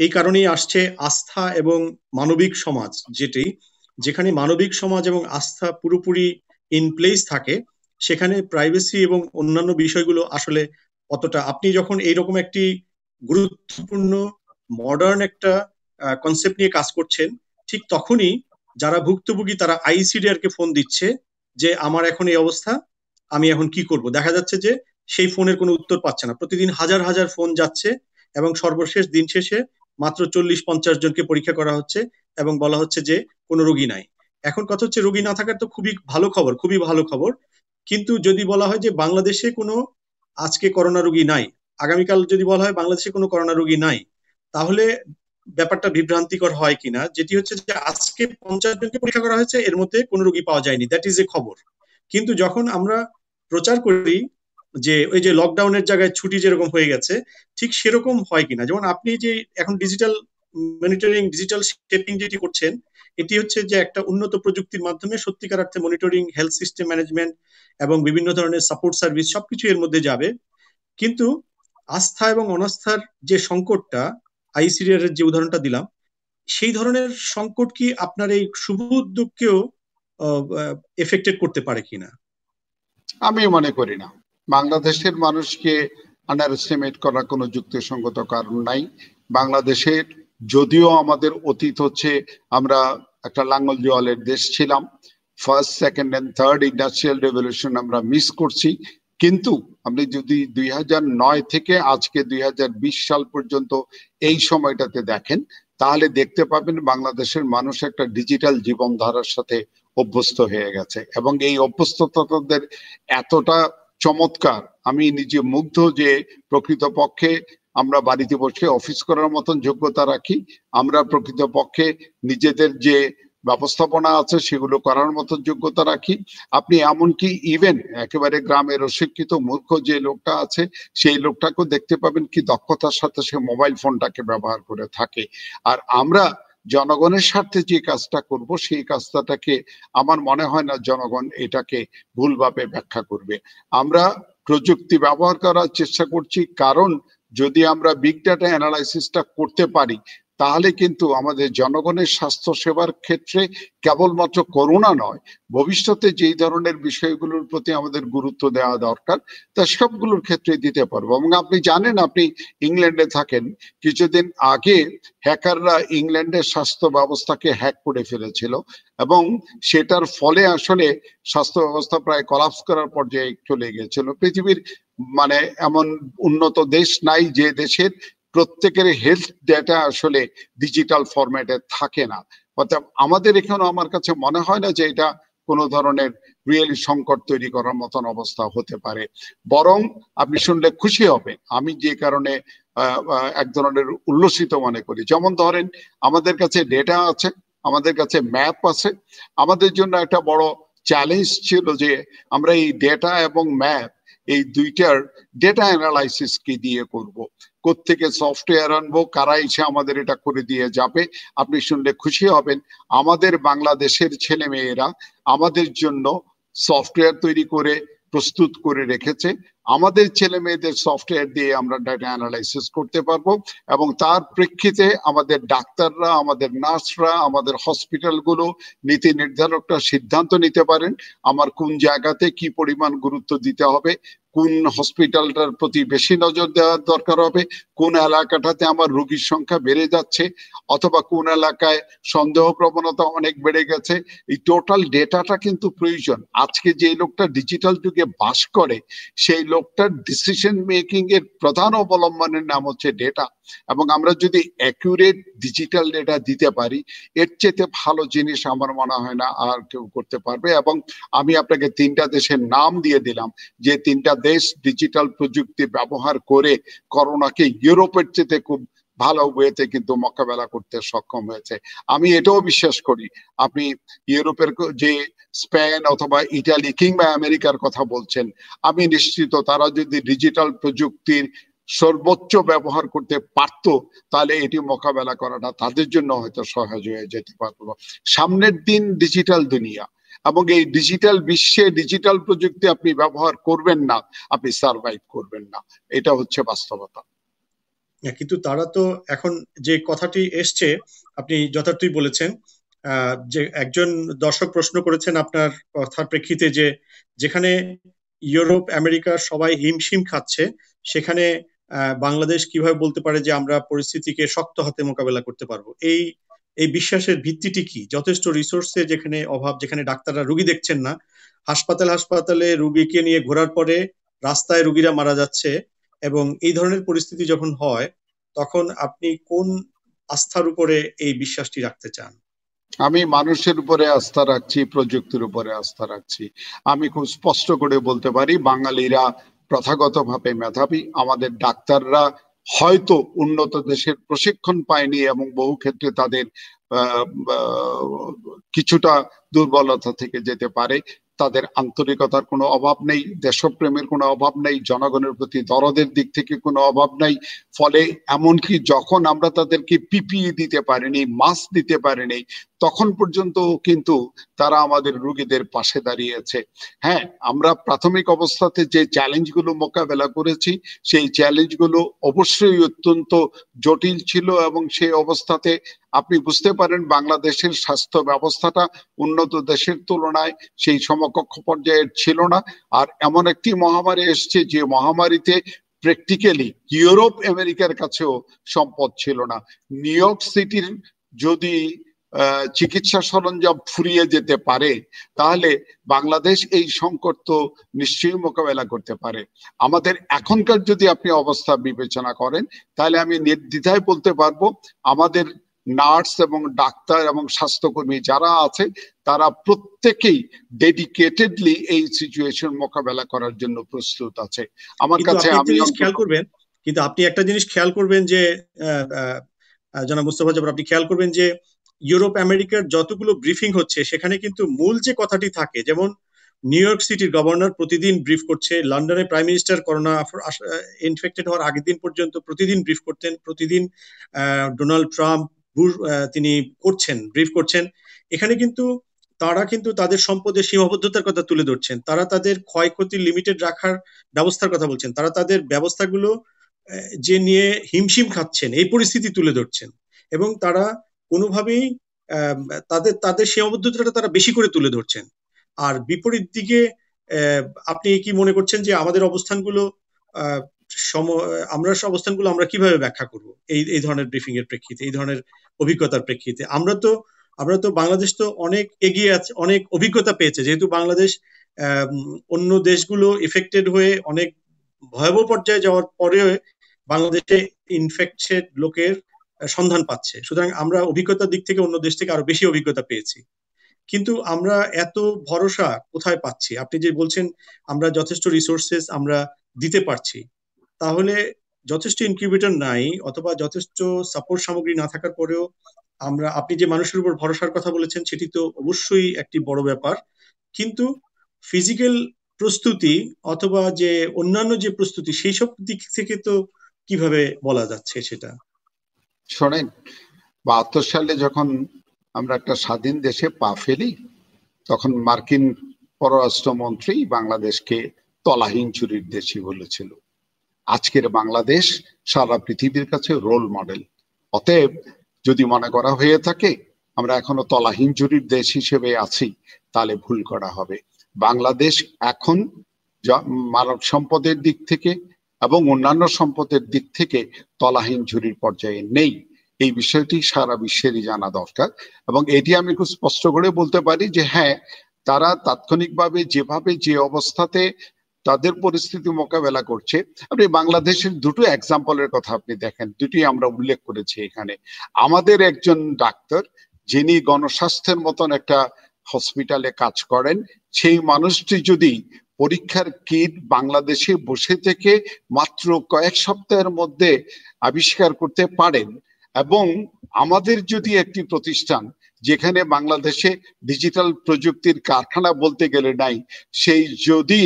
এই কারণেই আসছে আস্থা এবং মানবিক সমাজ যেটি যেখানে মানবিক সমাজ এবং আস্থা পুরোপুরি ইন প্লেস থাকে সেখানে প্রাইভেসি এবং অন্যান্য বিষয়গুলো আসলে অতটা আপনি যখন এইরকম একটি গুরুত্বপূর্ণ মডার্ন একটা কনসেপ্ট নিয়ে কাজ করছেন ঠিক তখনই যারা ভুক্তভোগী তারা আইসিডিআর কে ফোন দিচ্ছে যে আমার এখন এই অবস্থা আমি এখন কি করব দেখা যাচ্ছে যে সেই ফোনের কোনো উত্তর পাচ্ছে না প্রতিদিন হাজার হাজার ফোন যাচ্ছে এবং সর্বশেষ দিন শেষে মাত্র চল্লিশ পঞ্চাশ জনকে পরীক্ষা করা হচ্ছে এবং বলা হচ্ছে যে কোনো রোগী নাই এখন কথা হচ্ছে রোগী না থাকার তো খুবই ভালো খবর খুবই ভালো খবর কিন্তু যদি বলা হয় যে বাংলাদেশে কোনো আজকে করোনা রোগী নাই আগামীকাল যদি বলা হয় বাংলাদেশে কোনো করোনা রোগী নাই তাহলে ব্যাপারটা বিভ্রান্তিকর হয় কিনা যেটি হচ্ছে যে আজকে পঞ্চাশ জনকে পরীক্ষা করা হয়েছে এর মধ্যে কোনো রোগী পাওয়া যায়নি দ্যাট ইজ এ খবর কিন্তু যখন আমরা প্রচার করি যে ওই যে লকডাউনের জায়গায় ছুটি যেরকম হয়ে গেছে ঠিক সেরকম হয় কিনা যেমন আপনি যে এখন ডিজিটাল মনিটরিং ডিজিটাল শেপিং যেটি করছেন এটি হচ্ছে যে একটা উন্নত প্রযুক্তির মাধ্যমে সত্যিকার অর্থে মনিটরিং হেলথ সিস্টেম ম্যানেজমেন্ট এবং বিভিন্ন ধরনের সাপোর্ট সার্ভিস সবকিছু এর মধ্যে যাবে কিন্তু আস্থা এবং অনাস্থার যে সংকটটা আইসিডিআর যে উদাহরণটা দিলাম সেই ধরনের সংকট কি আপনার এই শুভ উদ্যোগকেও এফেক্টেড করতে পারে কিনা আমি মনে করি না বাংলাদেশের মানুষকে আন্ডার এস্টিমেট করার কোনো যুক্তিসঙ্গত কারণ নাই বাংলাদেশের যদিও আমাদের অতীত হচ্ছে আমরা একটা লাঙ্গল জোয়ালের দেশ ছিলাম first second and third industrial revolution আমরা মিস করছি কিন্তু আপনি যদি দুই নয় থেকে আজকে দুই সাল পর্যন্ত এই সময়টাতে দেখেন তাহলে দেখতে পাবেন বাংলাদেশের মানুষ একটা ডিজিটাল জীবনধারার সাথে অভ্যস্ত হয়ে গেছে এবং এই অভ্যস্ততাদের এতটা চমৎকার আমি নিজে মুগ্ধ যে প্রকৃতপক্ষে আমরা বাড়িতে বসে অফিস করার মতন যোগ্যতা রাখি আমরা প্রকৃতপক্ষে নিজেদের যে ব্যবস্থাপনা আছে সেগুলো করার মতো যোগ্যতা রাখি আপনি এমনকি ইভেন একেবারে গ্রামের অশিক্ষিত মূর্খ যে লোকটা আছে সেই লোকটাকেও দেখতে পাবেন কি দক্ষতার সাথে সে মোবাইল ফোনটাকে ব্যবহার করে থাকে আর আমরা জনগণের স্বার্থে যে কাজটা করব সেই কাজটাটাকে আমার মনে হয় না জনগণ এটাকে ভুলভাবে ব্যাখ্যা করবে আমরা প্রযুক্তি ব্যবহার করার চেষ্টা করছি কারণ যদি আমরা বিগ ডাটা অ্যানালাইসিসটা করতে পারি তাহলে কিন্তু আমাদের জনগণের স্বাস্থ্য সেবার ক্ষেত্রে কেবলমাত্র করোনা নয় ভবিষ্যতে যেই ধরনের বিষয়গুলোর প্রতি আমাদের গুরুত্ব দেওয়া দরকার তা সবগুলোর ক্ষেত্রে দিতে পারবো এবং আপনি জানেন আপনি ইংল্যান্ডে থাকেন কিছুদিন আগে হ্যাকাররা ইংল্যান্ডের স্বাস্থ্য ব্যবস্থাকে হ্যাক করে ফেলেছিল এবং সেটার ফলে আসলে স্বাস্থ্য ব্যবস্থা প্রায় কলাপস করার পর্যায়ে চলে গিয়েছিল পৃথিবীর মানে এমন উন্নত দেশ নাই যে দেশের প্রত্যেকের হেলথ ডেটা আসলে ডিজিটাল ফরম্যাটে থাকে না অর্থাৎ আমাদের এখানেও আমার কাছে মনে হয় না যে এটা কোনো ধরনের রিয়েলি সংকট তৈরি করার মতন অবস্থা হতে পারে বরং আপনি শুনলে খুশি হবেন আমি যে কারণে এক ধরনের উল্লসিত মনে করি যেমন ধরেন আমাদের কাছে ডেটা আছে আমাদের কাছে ম্যাপ আছে আমাদের জন্য একটা বড় চ্যালেঞ্জ ছিল যে আমরা এই ডেটা এবং ম্যাপ এই দুইটার ডেটা অ্যানালাইসিস কি দিয়ে করব থেকে সফটওয়্যার আনবো কারা এসে আমাদের এটা করে দিয়ে যাবে আপনি শুনলে খুশি হবেন আমাদের বাংলাদেশের ছেলে মেয়েরা আমাদের জন্য সফটওয়্যার তৈরি করে প্রস্তুত করে রেখেছে আমাদের ছেলে মেয়েদের সফটওয়্যার দিয়ে আমরা ডাটা অ্যানালাইসিস করতে পারবো এবং তার প্রেক্ষিতে আমাদের ডাক্তাররা আমাদের নার্সরা আমাদের হসপিটালগুলো নীতি নির্ধারকরা সিদ্ধান্ত নিতে পারেন আমার কোন জায়গাতে কি পরিমাণ গুরুত্ব দিতে হবে কোন হসপিটালটার প্রতি বেশি নজর দেওয়ার দরকার হবে কোন এলাকাটাতে আমার রোগীর সংখ্যা বেড়ে যাচ্ছে অথবা কোন এলাকায় সন্দেহ প্রবণতা অনেক বেড়ে গেছে এই টোটাল ডেটাটা কিন্তু প্রয়োজন আজকে যে লোকটা ডিজিটাল যুগে বাস করে সেই লোকটার ডিসিশন মেকিং এর প্রধান অবলম্বনের নাম হচ্ছে ডেটা এবং আমরা যদি অ্যাকিউরেট ডিজিটাল ডেটা দিতে পারি এর চেয়ে ভালো জিনিস আমার মনে হয় না আর কেউ করতে পারবে এবং আমি আপনাকে তিনটা দেশের নাম দিয়ে দিলাম যে তিনটা দেশ ডিজিটাল প্রযুক্তি ব্যবহার করে করোনাকে ইউরোপের চেয়ে খুব ভালো ওয়েতে কিন্তু মোকাবেলা করতে সক্ষম হয়েছে আমি এটাও বিশ্বাস করি আপনি ইউরোপের যে স্পেন অথবা ইটালি কিংবা আমেরিকার কথা বলছেন আমি নিশ্চিত তারা যদি ডিজিটাল প্রযুক্তির সর্বোচ্চ ব্যবহার করতে পারত তাহলে এটি মোকাবেলা করাটা তাদের জন্য হয়তো সহজ হয়ে যেতে পারত সামনের দিন ডিজিটাল দুনিয়া এবং এই ডিজিটাল বিশ্বে ডিজিটাল প্রযুক্তি আপনি ব্যবহার করবেন না আপনি সার্ভাইভ করবেন না এটা হচ্ছে বাস্তবতা হ্যাঁ, কিন্তু তারা তো এখন যে কথাটি এসছে আপনি যথার্থই বলেছেন যে একজন দর্শক প্রশ্ন করেছেন আপনার কথার প্রেক্ষিতে যে যেখানে ইউরোপ আমেরিকা সবাই হিমশিম খাচ্ছে সেখানে বাংলাদেশ কিভাবে বলতে পারে যে আমরা পরিস্থিতিকে শক্ত হাতে মোকাবেলা করতে পারবো এই এই বিশ্বাসের ভিত্তিটি কি যথেষ্ট রিসোর্সের যেখানে অভাব যেখানে ডাক্তাররা রুগী দেখছেন না হাসপাতাল হাসপাতালে রুগীকে নিয়ে ঘোরার পরে রাস্তায় রুগীরা মারা যাচ্ছে এবং এই ধরনের পরিস্থিতি যখন হয় তখন আপনি কোন আস্থার উপরে এই বিশ্বাসটি রাখতে চান আমি মানুষের উপরে আস্থা রাখছি প্রযুক্তির উপরে আস্থা রাখছি আমি খুব স্পষ্ট করে বলতে পারি বাঙালিরা প্রথাগতভাবে মেধাবী আমাদের ডাক্তাররা হয়তো উন্নত দেশের প্রশিক্ষণ পায়নি এবং বহু ক্ষেত্রে তাদের কিছুটা দুর্বলতা থেকে যেতে পারে তাদের আন্তরিকতার কোনো অভাব নেই দেশপ্রেমের কোনো অভাব নেই জনগণের প্রতি দরদের দিক থেকে কোনো অভাব নেই ফলে এমনকি যখন আমরা তাদেরকে পিপিই দিতে পারিনি মাস্ক দিতে পারিনি তখন পর্যন্ত কিন্তু তারা আমাদের রুগীদের পাশে দাঁড়িয়েছে হ্যাঁ আমরা প্রাথমিক অবস্থাতে যে চ্যালেঞ্জগুলো মোকাবেলা করেছি সেই চ্যালেঞ্জগুলো অবশ্যই অত্যন্ত জটিল ছিল এবং সেই অবস্থাতে আপনি বুঝতে পারেন বাংলাদেশের স্বাস্থ্য ব্যবস্থাটা উন্নত দেশের তুলনায় সেই সমকক্ষ পর্যায়ের ছিল না আর এমন একটি মহামারী এসছে যে মহামারীতে প্র্যাকটিক্যালি ইউরোপ আমেরিকার কাছেও সম্পদ ছিল না নিউ ইয়র্ক সিটির যদি চিকিৎসা সরঞ্জাম ফুরিয়ে যেতে পারে তাহলে বাংলাদেশ এই সংকট তো নিশ্চয়ই মোকাবেলা করতে পারে আমাদের এখনকার যদি আপনি অবস্থা বিবেচনা করেন তাহলে আমি নির্দ্বিধায় বলতে পারবো আমাদের নার্স এবং ডাক্তার এবং স্বাস্থ্যকর্মী যারা আছে তারা প্রত্যেকেই ডেডিকেটেডলি এই সিচুয়েশন মোকাবেলা করার জন্য প্রস্তুত আছে আমার কাছে আপনি খেয়াল করবেন কিন্তু আপনি একটা জিনিস খেয়াল করবেন যে জনাব মুস্তফা জবর আপনি খেয়াল করবেন যে ইউরোপ আমেরিকার যতগুলো ব্রিফিং হচ্ছে সেখানে কিন্তু মূল যে কথাটি থাকে যেমন নিউ ইয়র্ক সিটির গভর্নর প্রতিদিন ব্রিফ করছে লন্ডনে প্রাইম মিনিস্টার করোনা ইনফেক্টেড হওয়ার আগের দিন পর্যন্ত প্রতিদিন ব্রিফ করতেন প্রতিদিন ডোনাল্ড ট্রাম্প তিনি করছেন ব্রিফ করছেন এখানে কিন্তু তারা কিন্তু তাদের সম্পদের সীমাবদ্ধতার কথা তুলে ধরছেন তারা তাদের ক্ষয়ক্ষতি লিমিটেড রাখার ব্যবস্থার কথা বলছেন তারা তাদের ব্যবস্থাগুলো যে নিয়ে হিমশিম খাচ্ছেন এই পরিস্থিতি তুলে ধরছেন এবং তারা কোনোভাবেই তাদের তাদের সীমাবদ্ধতাটা তারা বেশি করে তুলে ধরছেন আর বিপরীত দিকে আপনি কি মনে করছেন যে আমাদের অবস্থানগুলো সম আমরা অবস্থানগুলো আমরা কিভাবে ব্যাখ্যা করব এই এই ধরনের ব্রিফিং এর প্রেক্ষিতে এই ধরনের অভিজ্ঞতার প্রেক্ষিতে আমরা তো আমরা তো বাংলাদেশ তো অনেক এগিয়ে আছে অনেক অভিজ্ঞতা পেয়েছে যেহেতু বাংলাদেশ অন্য দেশগুলো এফেক্টেড হয়ে অনেক ভয়াবহ পর্যায়ে যাওয়ার পরে বাংলাদেশে ইনফেকশেড লোকের সন্ধান পাচ্ছে সুতরাং আমরা অভিজ্ঞতার দিক থেকে অন্য দেশ থেকে আরো বেশি অভিজ্ঞতা পেয়েছি কিন্তু আমরা এত ভরসা কোথায় পাচ্ছি আপনি যে বলছেন আমরা যথেষ্ট রিসোর্সেস আমরা দিতে পারছি তাহলে যথেষ্ট ইনকিউবেটর নাই অথবা যথেষ্ট সাপোর্ট সামগ্রী না থাকার পরেও আমরা আপনি যে মানুষের উপর ভরসার কথা বলেছেন সেটি তো অবশ্যই একটি বড় ব্যাপার কিন্তু ফিজিক্যাল প্রস্তুতি অথবা যে অন্যান্য যে প্রস্তুতি সেই সব দিক থেকে তো কিভাবে বলা যাচ্ছে সেটা শোনেন বাহাত্তর সালে যখন আমরা একটা স্বাধীন দেশে পা ফেলি তখন মার্কিন পররাষ্ট্রমন্ত্রী বাংলাদেশকে তলাহীন চুরির দেশই বলেছিল আজকের বাংলাদেশ সারা পৃথিবীর কাছে রোল মডেল অতএব যদি মনে করা হয়ে থাকে আমরা এখনো তলাহীন চুরির দেশ হিসেবে আছি তাহলে ভুল করা হবে বাংলাদেশ এখন মানব সম্পদের দিক থেকে এবং অন্যান্য সম্পদের দিক থেকে তলাহীন ঝুড়ির পর্যায়ে নেই এই বিষয়টি সারা বিশ্বেরই জানা দরকার এবং এটি আমি খুব স্পষ্ট করে বলতে পারি যে হ্যাঁ তারা তাৎক্ষণিকভাবে যেভাবে যে অবস্থাতে তাদের পরিস্থিতি মোকাবেলা করছে আপনি বাংলাদেশের দুটো এক্সাম্পলের কথা আপনি দেখেন দুটি আমরা উল্লেখ করেছি এখানে আমাদের একজন ডাক্তার যিনি গণস্বাস্থ্যের মতন একটা হসপিটালে কাজ করেন সেই মানুষটি যদি পরীক্ষার কিট বাংলাদেশে বসে থেকে মাত্র কয়েক সপ্তাহের মধ্যে আবিষ্কার করতে পারেন এবং আমাদের যদি একটি প্রতিষ্ঠান যেখানে বাংলাদেশে ডিজিটাল প্রযুক্তির কারখানা বলতে গেলে নাই সেই যদি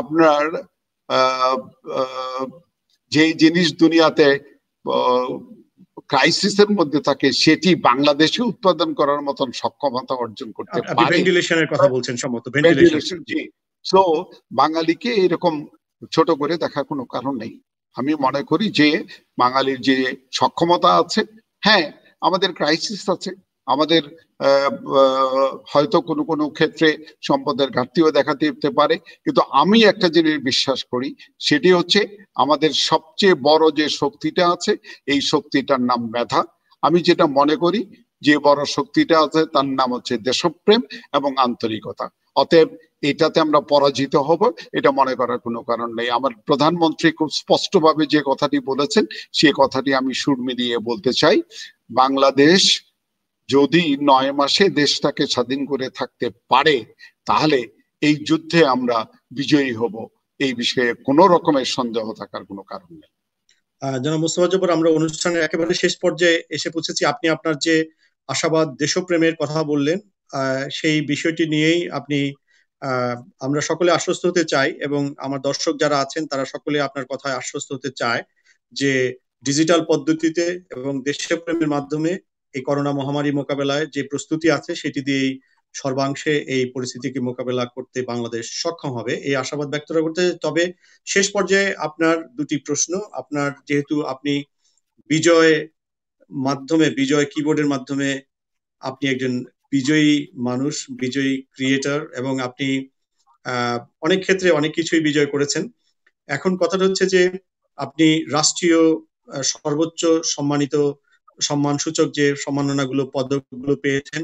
আপনার যে জিনিস দুনিয়াতে ক্রাইসিসের মধ্যে থাকে সেটি বাংলাদেশে উৎপাদন করার মতন সক্ষমতা অর্জন করতে পারে ভেন্টিলেশনের কথা বলছেন সম্ভবত ভেন্টিলেশন জি সো বাঙালিকে এরকম ছোট করে দেখার কোনো কারণ নেই আমি মনে করি যে বাঙালির যে সক্ষমতা আছে হ্যাঁ আমাদের ক্রাইসিস আছে আমাদের হয়তো কোনো কোনো ক্ষেত্রে সম্পদের ঘাটতিও দেখা দিতে পারে কিন্তু আমি একটা জিনিস বিশ্বাস করি সেটি হচ্ছে আমাদের সবচেয়ে বড় যে শক্তিটা আছে এই শক্তিটার নাম মেধা আমি যেটা মনে করি যে বড় শক্তিটা আছে তার নাম হচ্ছে দেশপ্রেম এবং আন্তরিকতা অতএব এটাতে আমরা পরাজিত হব এটা মনে করার কোনো কারণ নেই আমার প্রধানমন্ত্রী খুব স্পষ্টভাবে যে কথাটি বলেছেন সে কথাটি আমি সুর মিলিয়ে বলতে চাই বাংলাদেশ যদি নয় মাসে দেশটাকে স্বাধীন করে থাকতে পারে তাহলে এই যুদ্ধে আমরা বিজয়ী হব এই বিষয়ে কোনো রকমের সন্দেহ থাকার কোনো কারণ নেই জনাব মুস্তফা জব্বর আমরা অনুষ্ঠানের একেবারে শেষ পর্যায়ে এসে পৌঁছেছি আপনি আপনার যে আশাবাদ দেশপ্রেমের কথা বললেন সেই বিষয়টি নিয়েই আপনি আমরা সকলে আশ্বস্ত হতে চাই এবং আমার দর্শক যারা আছেন তারা সকলে আপনার কথায় আশ্বস্ত হতে চায় যে ডিজিটাল পদ্ধতিতে এবং দেশপ্রেমের মাধ্যমে এই করোনা মহামারী মোকাবেলায় যে প্রস্তুতি আছে সেটি দিয়েই সর্বাংশে এই পরিস্থিতিকে মোকাবেলা করতে বাংলাদেশ সক্ষম হবে এই আশাবাদ ব্যক্ত করতে তবে শেষ পর্যায়ে আপনার দুটি প্রশ্ন আপনার যেহেতু আপনি বিজয় মাধ্যমে বিজয় কিবোর্ডের মাধ্যমে আপনি একজন বিজয়ী মানুষ বিজয়ী ক্রিয়েটার এবং আপনি অনেক ক্ষেত্রে অনেক কিছুই বিজয় করেছেন এখন কথাটা হচ্ছে যে আপনি রাষ্ট্রীয় সর্বোচ্চ সম্মানিত সম্মানসূচক যে সম্মাননাগুলো পদকগুলো পেয়েছেন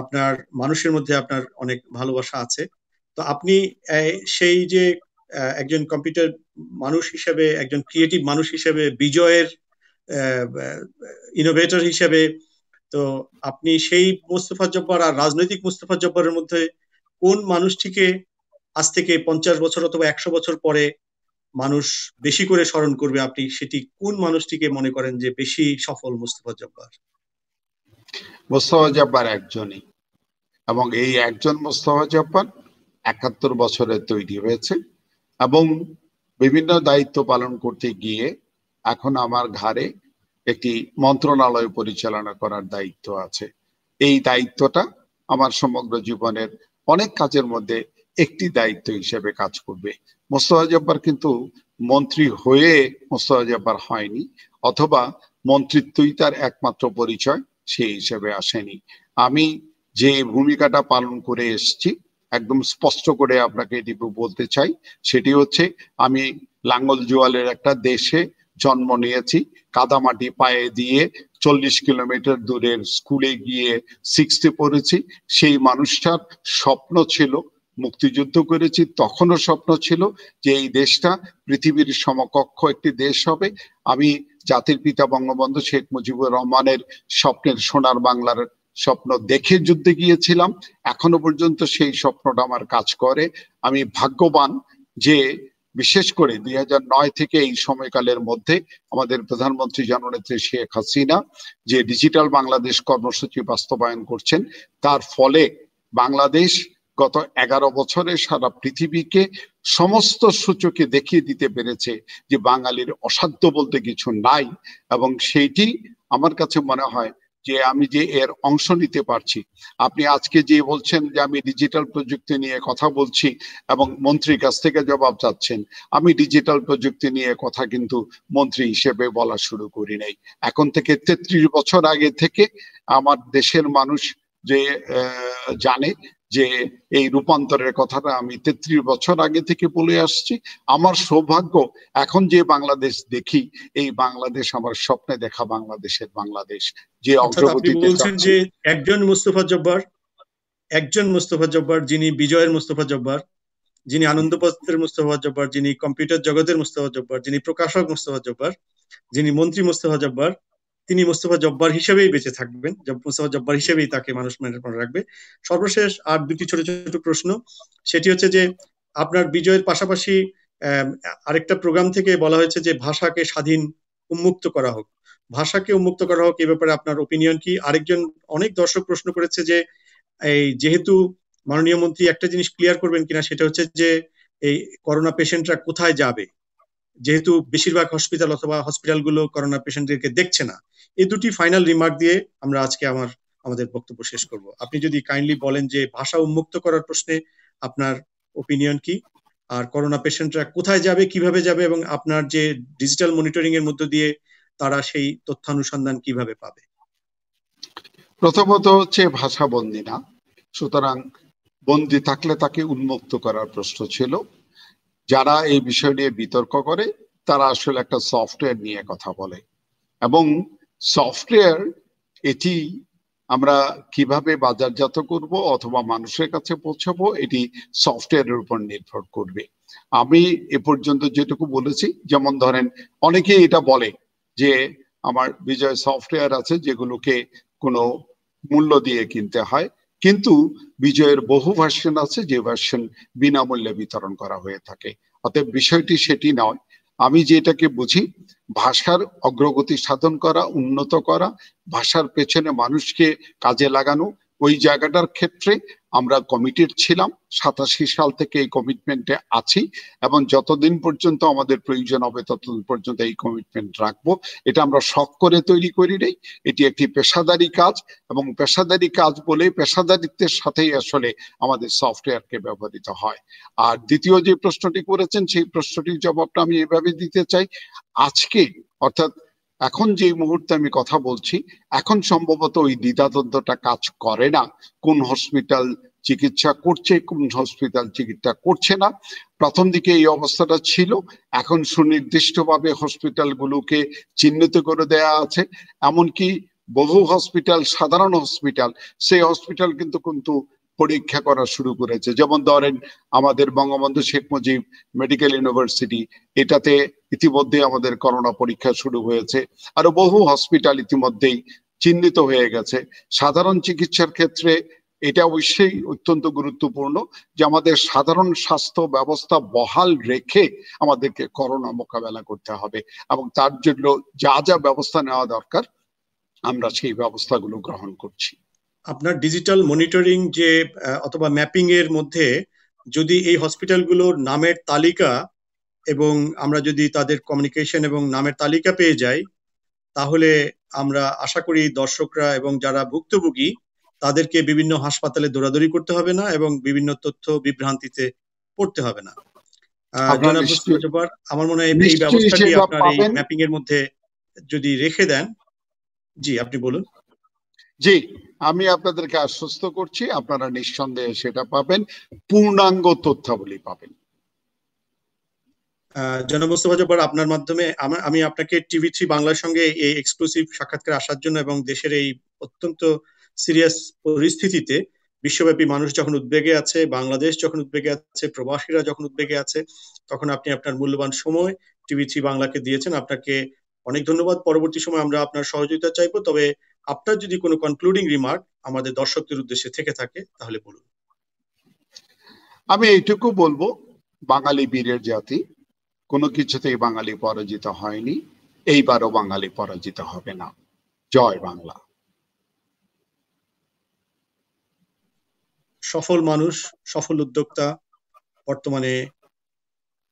আপনার মানুষের মধ্যে আপনার অনেক ভালোবাসা আছে তো আপনি সেই যে একজন কম্পিউটার মানুষ হিসেবে একজন ক্রিয়েটিভ মানুষ হিসেবে বিজয়ের ইনোভেটর হিসেবে তো আপনি সেই মোস্তফা জব্বার আর রাজনৈতিক মুস্তফা জব্বারের মধ্যে কোন মানুষটিকে আজ থেকে পঞ্চাশ বছর অথবা একশো বছর পরে মানুষ বেশি করে স্মরণ করবে আপনি সেটি কোন মানুষটিকে মনে করেন যে বেশি সফল মুস্তফা জব্বার মোস্তফা জব্বার একজনই এবং এই একজন মোস্তফা জব্বার একাত্তর বছরে তৈরি হয়েছে এবং বিভিন্ন দায়িত্ব পালন করতে গিয়ে এখন আমার ঘাড়ে একটি মন্ত্রণালয় পরিচালনা করার দায়িত্ব আছে এই দায়িত্বটা আমার সমগ্র জীবনের অনেক কাজের মধ্যে একটি দায়িত্ব হিসেবে কাজ করবে মোস্তফা জব্বার কিন্তু মন্ত্রী হয়ে মোস্তফা জব্বার হয়নি অথবা মন্ত্রিত্বই তার একমাত্র পরিচয় সেই হিসেবে আসেনি আমি যে ভূমিকাটা পালন করে এসছি একদম স্পষ্ট করে আপনাকে এটি বলতে চাই সেটি হচ্ছে আমি লাঙ্গল জোয়ালের একটা দেশে জন্ম নিয়েছি কাদামাটি পায়ে দিয়ে চল্লিশ কিলোমিটার দূরের স্কুলে গিয়ে সিক্সটি পড়েছি সেই মানুষটার স্বপ্ন ছিল মুক্তিযুদ্ধ করেছি তখনও স্বপ্ন ছিল যে এই দেশটা পৃথিবীর সমকক্ষ একটি দেশ হবে আমি জাতির পিতা বঙ্গবন্ধু শেখ মুজিবুর রহমানের স্বপ্নের সোনার বাংলার স্বপ্ন দেখে যুদ্ধে গিয়েছিলাম এখনো পর্যন্ত সেই স্বপ্নটা আমার কাজ করে আমি ভাগ্যবান যে বিশেষ করে দুই থেকে এই সময়কালের মধ্যে আমাদের প্রধানমন্ত্রী জননেত্রী শেখ হাসিনা যে ডিজিটাল বাংলাদেশ কর্মসূচি বাস্তবায়ন করছেন তার ফলে বাংলাদেশ গত এগারো বছরে সারা পৃথিবীকে সমস্ত সূচকে দেখিয়ে দিতে পেরেছে যে বাঙালির অসাধ্য বলতে কিছু নাই এবং সেইটি আমার কাছে মনে হয় যে আমি যে এর অংশ নিতে পারছি আপনি আজকে যে বলছেন যে আমি ডিজিটাল প্রযুক্তি নিয়ে কথা বলছি এবং মন্ত্রীর কাছ থেকে জবাব চাচ্ছেন আমি ডিজিটাল প্রযুক্তি নিয়ে কথা কিন্তু মন্ত্রী হিসেবে বলা শুরু করি নাই এখন থেকে তেত্রিশ বছর আগে থেকে আমার দেশের মানুষ যে জানে যে এই রূপান্তরের কথাটা আমি তেত্রিশ বছর আগে থেকে বলে আসছি আমার সৌভাগ্য এখন যে বাংলাদেশ দেখি এই বাংলাদেশ আমার স্বপ্নে দেখা বাংলাদেশের বাংলাদেশ যে অগ্রগতি বলছেন যে একজন মুস্তফা জব্বার একজন মুস্তফা জব্বার যিনি বিজয়ের মুস্তফা জব্বার যিনি আনন্দপত্রের মুস্তফা জব্বার যিনি কম্পিউটার জগতের মুস্তফা জব্বার যিনি প্রকাশক মুস্তফা জব্বার যিনি মন্ত্রী মুস্তফা জব্বার তিনি মোস্তফা জব্বার হিসেবেই বেঁচে থাকবেন মোস্তফা জব্বার হিসেবেই তাকে মানুষ মনে রাখবে সর্বশেষ আর দুটি ছোট ছোট প্রশ্ন সেটি হচ্ছে যে আপনার বিজয়ের পাশাপাশি আরেকটা প্রোগ্রাম থেকে বলা হয়েছে যে ভাষাকে স্বাধীন উন্মুক্ত করা হোক ভাষাকে উন্মুক্ত করা হোক এ ব্যাপারে আপনার ওপিনিয়ন কি আরেকজন অনেক দর্শক প্রশ্ন করেছে যে এই যেহেতু মাননীয় মন্ত্রী একটা জিনিস ক্লিয়ার করবেন কিনা সেটা হচ্ছে যে এই করোনা পেশেন্টরা কোথায় যাবে যেহেতু বেশিরভাগ হসপিটাল অথবা হসপিটালগুলো করোনা পেশেন্টদেরকে দেখছে না এই দুটি ফাইনাল রিমার্ক দিয়ে আমরা আজকে আমার আমাদের বক্তব্য শেষ করব আপনি যদি কাইন্ডলি বলেন যে ভাষা উন্মুক্ত করার প্রশ্নে আপনার ওপিনিয়ন কি আর করোনা পেশেন্টরা কোথায় যাবে কিভাবে যাবে এবং আপনার যে ডিজিটাল মনিটরিং এর মধ্য দিয়ে তারা সেই তথ্য অনুসন্ধান কিভাবে পাবে প্রথমত হচ্ছে ভাষা বন্দী না সুতরাং বন্দী থাকলে তাকে উন্মুক্ত করার প্রশ্ন ছিল যারা এই বিষয় নিয়ে বিতর্ক করে তারা আসলে একটা সফটওয়্যার নিয়ে কথা বলে এবং সফটওয়্যার এটি আমরা কিভাবে বাজারজাত করব অথবা মানুষের কাছে পৌঁছাবো এটি সফটওয়্যারের উপর নির্ভর করবে আমি এ পর্যন্ত যেটুকু বলেছি যেমন ধরেন অনেকেই এটা বলে যে আমার বিজয় সফটওয়্যার আছে যেগুলোকে কোনো মূল্য দিয়ে কিনতে হয় কিন্তু বিজয়ের বহু ভার্সন আছে যে ভার্সন বিনামূল্যে বিতরণ করা হয়ে থাকে অতএব বিষয়টি সেটি নয় আমি যেটাকে বুঝি ভাষার অগ্রগতি সাধন করা উন্নত করা ভাষার পেছনে মানুষকে কাজে লাগানো ওই জায়গাটার ক্ষেত্রে আমরা কমিটেড ছিলাম সাতাশি সাল থেকে এই কমিটমেন্টে আছি এবং যতদিন পর্যন্ত আমাদের প্রয়োজন হবে ততদিন পর্যন্ত এই কমিটমেন্ট রাখবো এটা আমরা শখ করে তৈরি করি নাই এটি একটি পেশাদারি কাজ এবং পেশাদারি কাজ বলে পেশাদারিত্বের সাথেই আসলে আমাদের সফটওয়্যারকে ব্যবহৃত হয় আর দ্বিতীয় যে প্রশ্নটি করেছেন সেই প্রশ্নটির জবাবটা আমি এভাবে দিতে চাই আজকে অর্থাৎ এখন যে মুহূর্তে আমি কথা বলছি এখন সম্ভবত ওই দ্বিধাদ্বন্দ্বটা কাজ করে না কোন হসপিটাল চিকিৎসা করছে কোন হসপিটাল চিকিৎসা করছে না প্রথম দিকে এই অবস্থাটা ছিল এখন সুনির্দিষ্টভাবে হসপিটালগুলোকে চিহ্নিত করে দেয়া আছে এমনকি বহু হসপিটাল সাধারণ হসপিটাল সেই হসপিটাল কিন্তু কিন্তু পরীক্ষা করা শুরু করেছে যেমন ধরেন আমাদের বঙ্গবন্ধু শেখ মুজিব মেডিকেল ইউনিভার্সিটি এটাতে ইতিমধ্যে আমাদের করোনা পরীক্ষা শুরু হয়েছে আরো বহু হসপিটাল ইতিমধ্যেই চিহ্নিত হয়ে গেছে সাধারণ চিকিৎসার ক্ষেত্রে এটা অবশ্যই অত্যন্ত গুরুত্বপূর্ণ যে আমাদের সাধারণ স্বাস্থ্য ব্যবস্থা বহাল রেখে আমাদেরকে করোনা মোকাবেলা করতে হবে এবং তার জন্য যা যা ব্যবস্থা নেওয়া দরকার আমরা সেই ব্যবস্থাগুলো গ্রহণ করছি আপনার ডিজিটাল মনিটরিং যে অথবা ম্যাপিং এর মধ্যে যদি এই হসপিটালগুলোর নামের তালিকা এবং আমরা যদি তাদের কমিউনিকেশন এবং নামের তালিকা পেয়ে যাই তাহলে আমরা আশা করি দর্শকরা এবং যারা ভুক্তভোগী তাদেরকে বিভিন্ন হাসপাতালে দৌড়াদৌড়ি করতে হবে না এবং বিভিন্ন তথ্য বিভ্রান্তিতে পড়তে হবে না আমার মনে হয় এই ব্যবস্থাটি আপনার এই ম্যাপিং এর মধ্যে যদি রেখে দেন জি আপনি বলুন জি আমি আপনাদেরকে আশ্বস্ত করছি আপনারা নিঃসন্দেহে সেটা পাবেন পূর্ণাঙ্গ তথ্যাবলী পাবেন জনাব মোস্তফা আপনার মাধ্যমে আমি আপনাকে টিভি থ্রি বাংলার সঙ্গে এই এক্সক্লুসিভ সাক্ষাৎকার আসার জন্য এবং দেশের এই অত্যন্ত সিরিয়াস পরিস্থিতিতে বিশ্বব্যাপী মানুষ যখন উদ্বেগে আছে বাংলাদেশ যখন উদ্বেগে আছে প্রবাসীরা যখন উদ্বেগে আছে তখন আপনি আপনার মূল্যবান সময় টিভি থ্রি বাংলাকে দিয়েছেন আপনাকে অনেক ধন্যবাদ পরবর্তী সময় আমরা আপনার সহযোগিতা চাইবো তবে আপনার যদি কোনো কনক্লুডিং রিমার্ক আমাদের দর্শকদের উদ্দেশ্যে থেকে থাকে তাহলে বলুন আমি এইটুকু বলবো বাঙালি বীরের জাতি কোনো কিছুতেই বাঙালি পরাজিত হয়নি এইবারও বাঙালি পরাজিত হবে না জয় বাংলা সফল মানুষ সফল উদ্যোক্তা বর্তমানে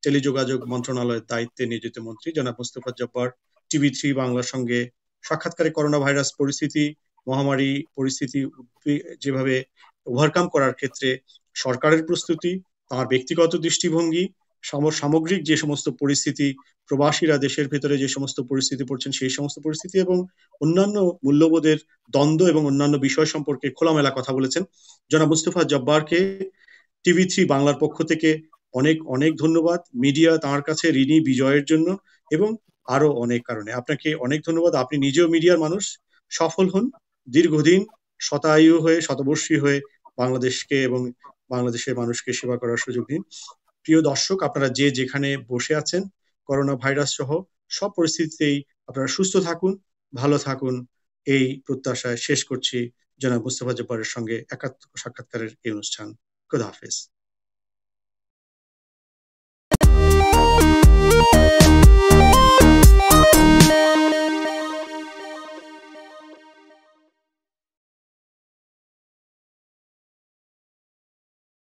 টেলিযোগাযোগ মন্ত্রণালয়ের দায়িত্বে নিয়োজিত মন্ত্রী জনাব মুস্তফা জব্বার টিভি থ্রি বাংলার সঙ্গে সাক্ষাৎকারে করোনা ভাইরাস পরিস্থিতি মহামারী পরিস্থিতি যেভাবে ওভারকাম করার ক্ষেত্রে সরকারের প্রস্তুতি তার ব্যক্তিগত দৃষ্টিভঙ্গি সামগ্রিক যে সমস্ত পরিস্থিতি প্রবাসীরা দেশের ভেতরে যে সমস্ত পরিস্থিতি পড়ছেন সেই সমস্ত পরিস্থিতি এবং অন্যান্য মূল্যবোধের দ্বন্দ্ব এবং অন্যান্য বিষয় সম্পর্কে খোলামেলা কথা বলেছেন জনাব মুস্তফা জব্বারকে টিভি থ্রি বাংলার পক্ষ থেকে অনেক অনেক ধন্যবাদ মিডিয়া তাঁর কাছে ঋণী বিজয়ের জন্য এবং আরো অনেক কারণে আপনাকে অনেক ধন্যবাদ আপনি নিজেও মিডিয়ার মানুষ সফল হন দীর্ঘদিন শতায়ু হয়ে শতবর্ষী হয়ে বাংলাদেশকে এবং বাংলাদেশের মানুষকে সেবা করার সুযোগ দিন প্রিয় দর্শক আপনারা যে যেখানে বসে আছেন করোনা ভাইরাস সহ সব পরিস্থিতিতেই আপনারা সুস্থ থাকুন ভালো থাকুন এই প্রত্যাশায় শেষ করছি জনাব মুস্তফা জব্বারের সঙ্গে একাত্ম সাক্ষাৎকারের এই অনুষ্ঠান খুদা হাফেজ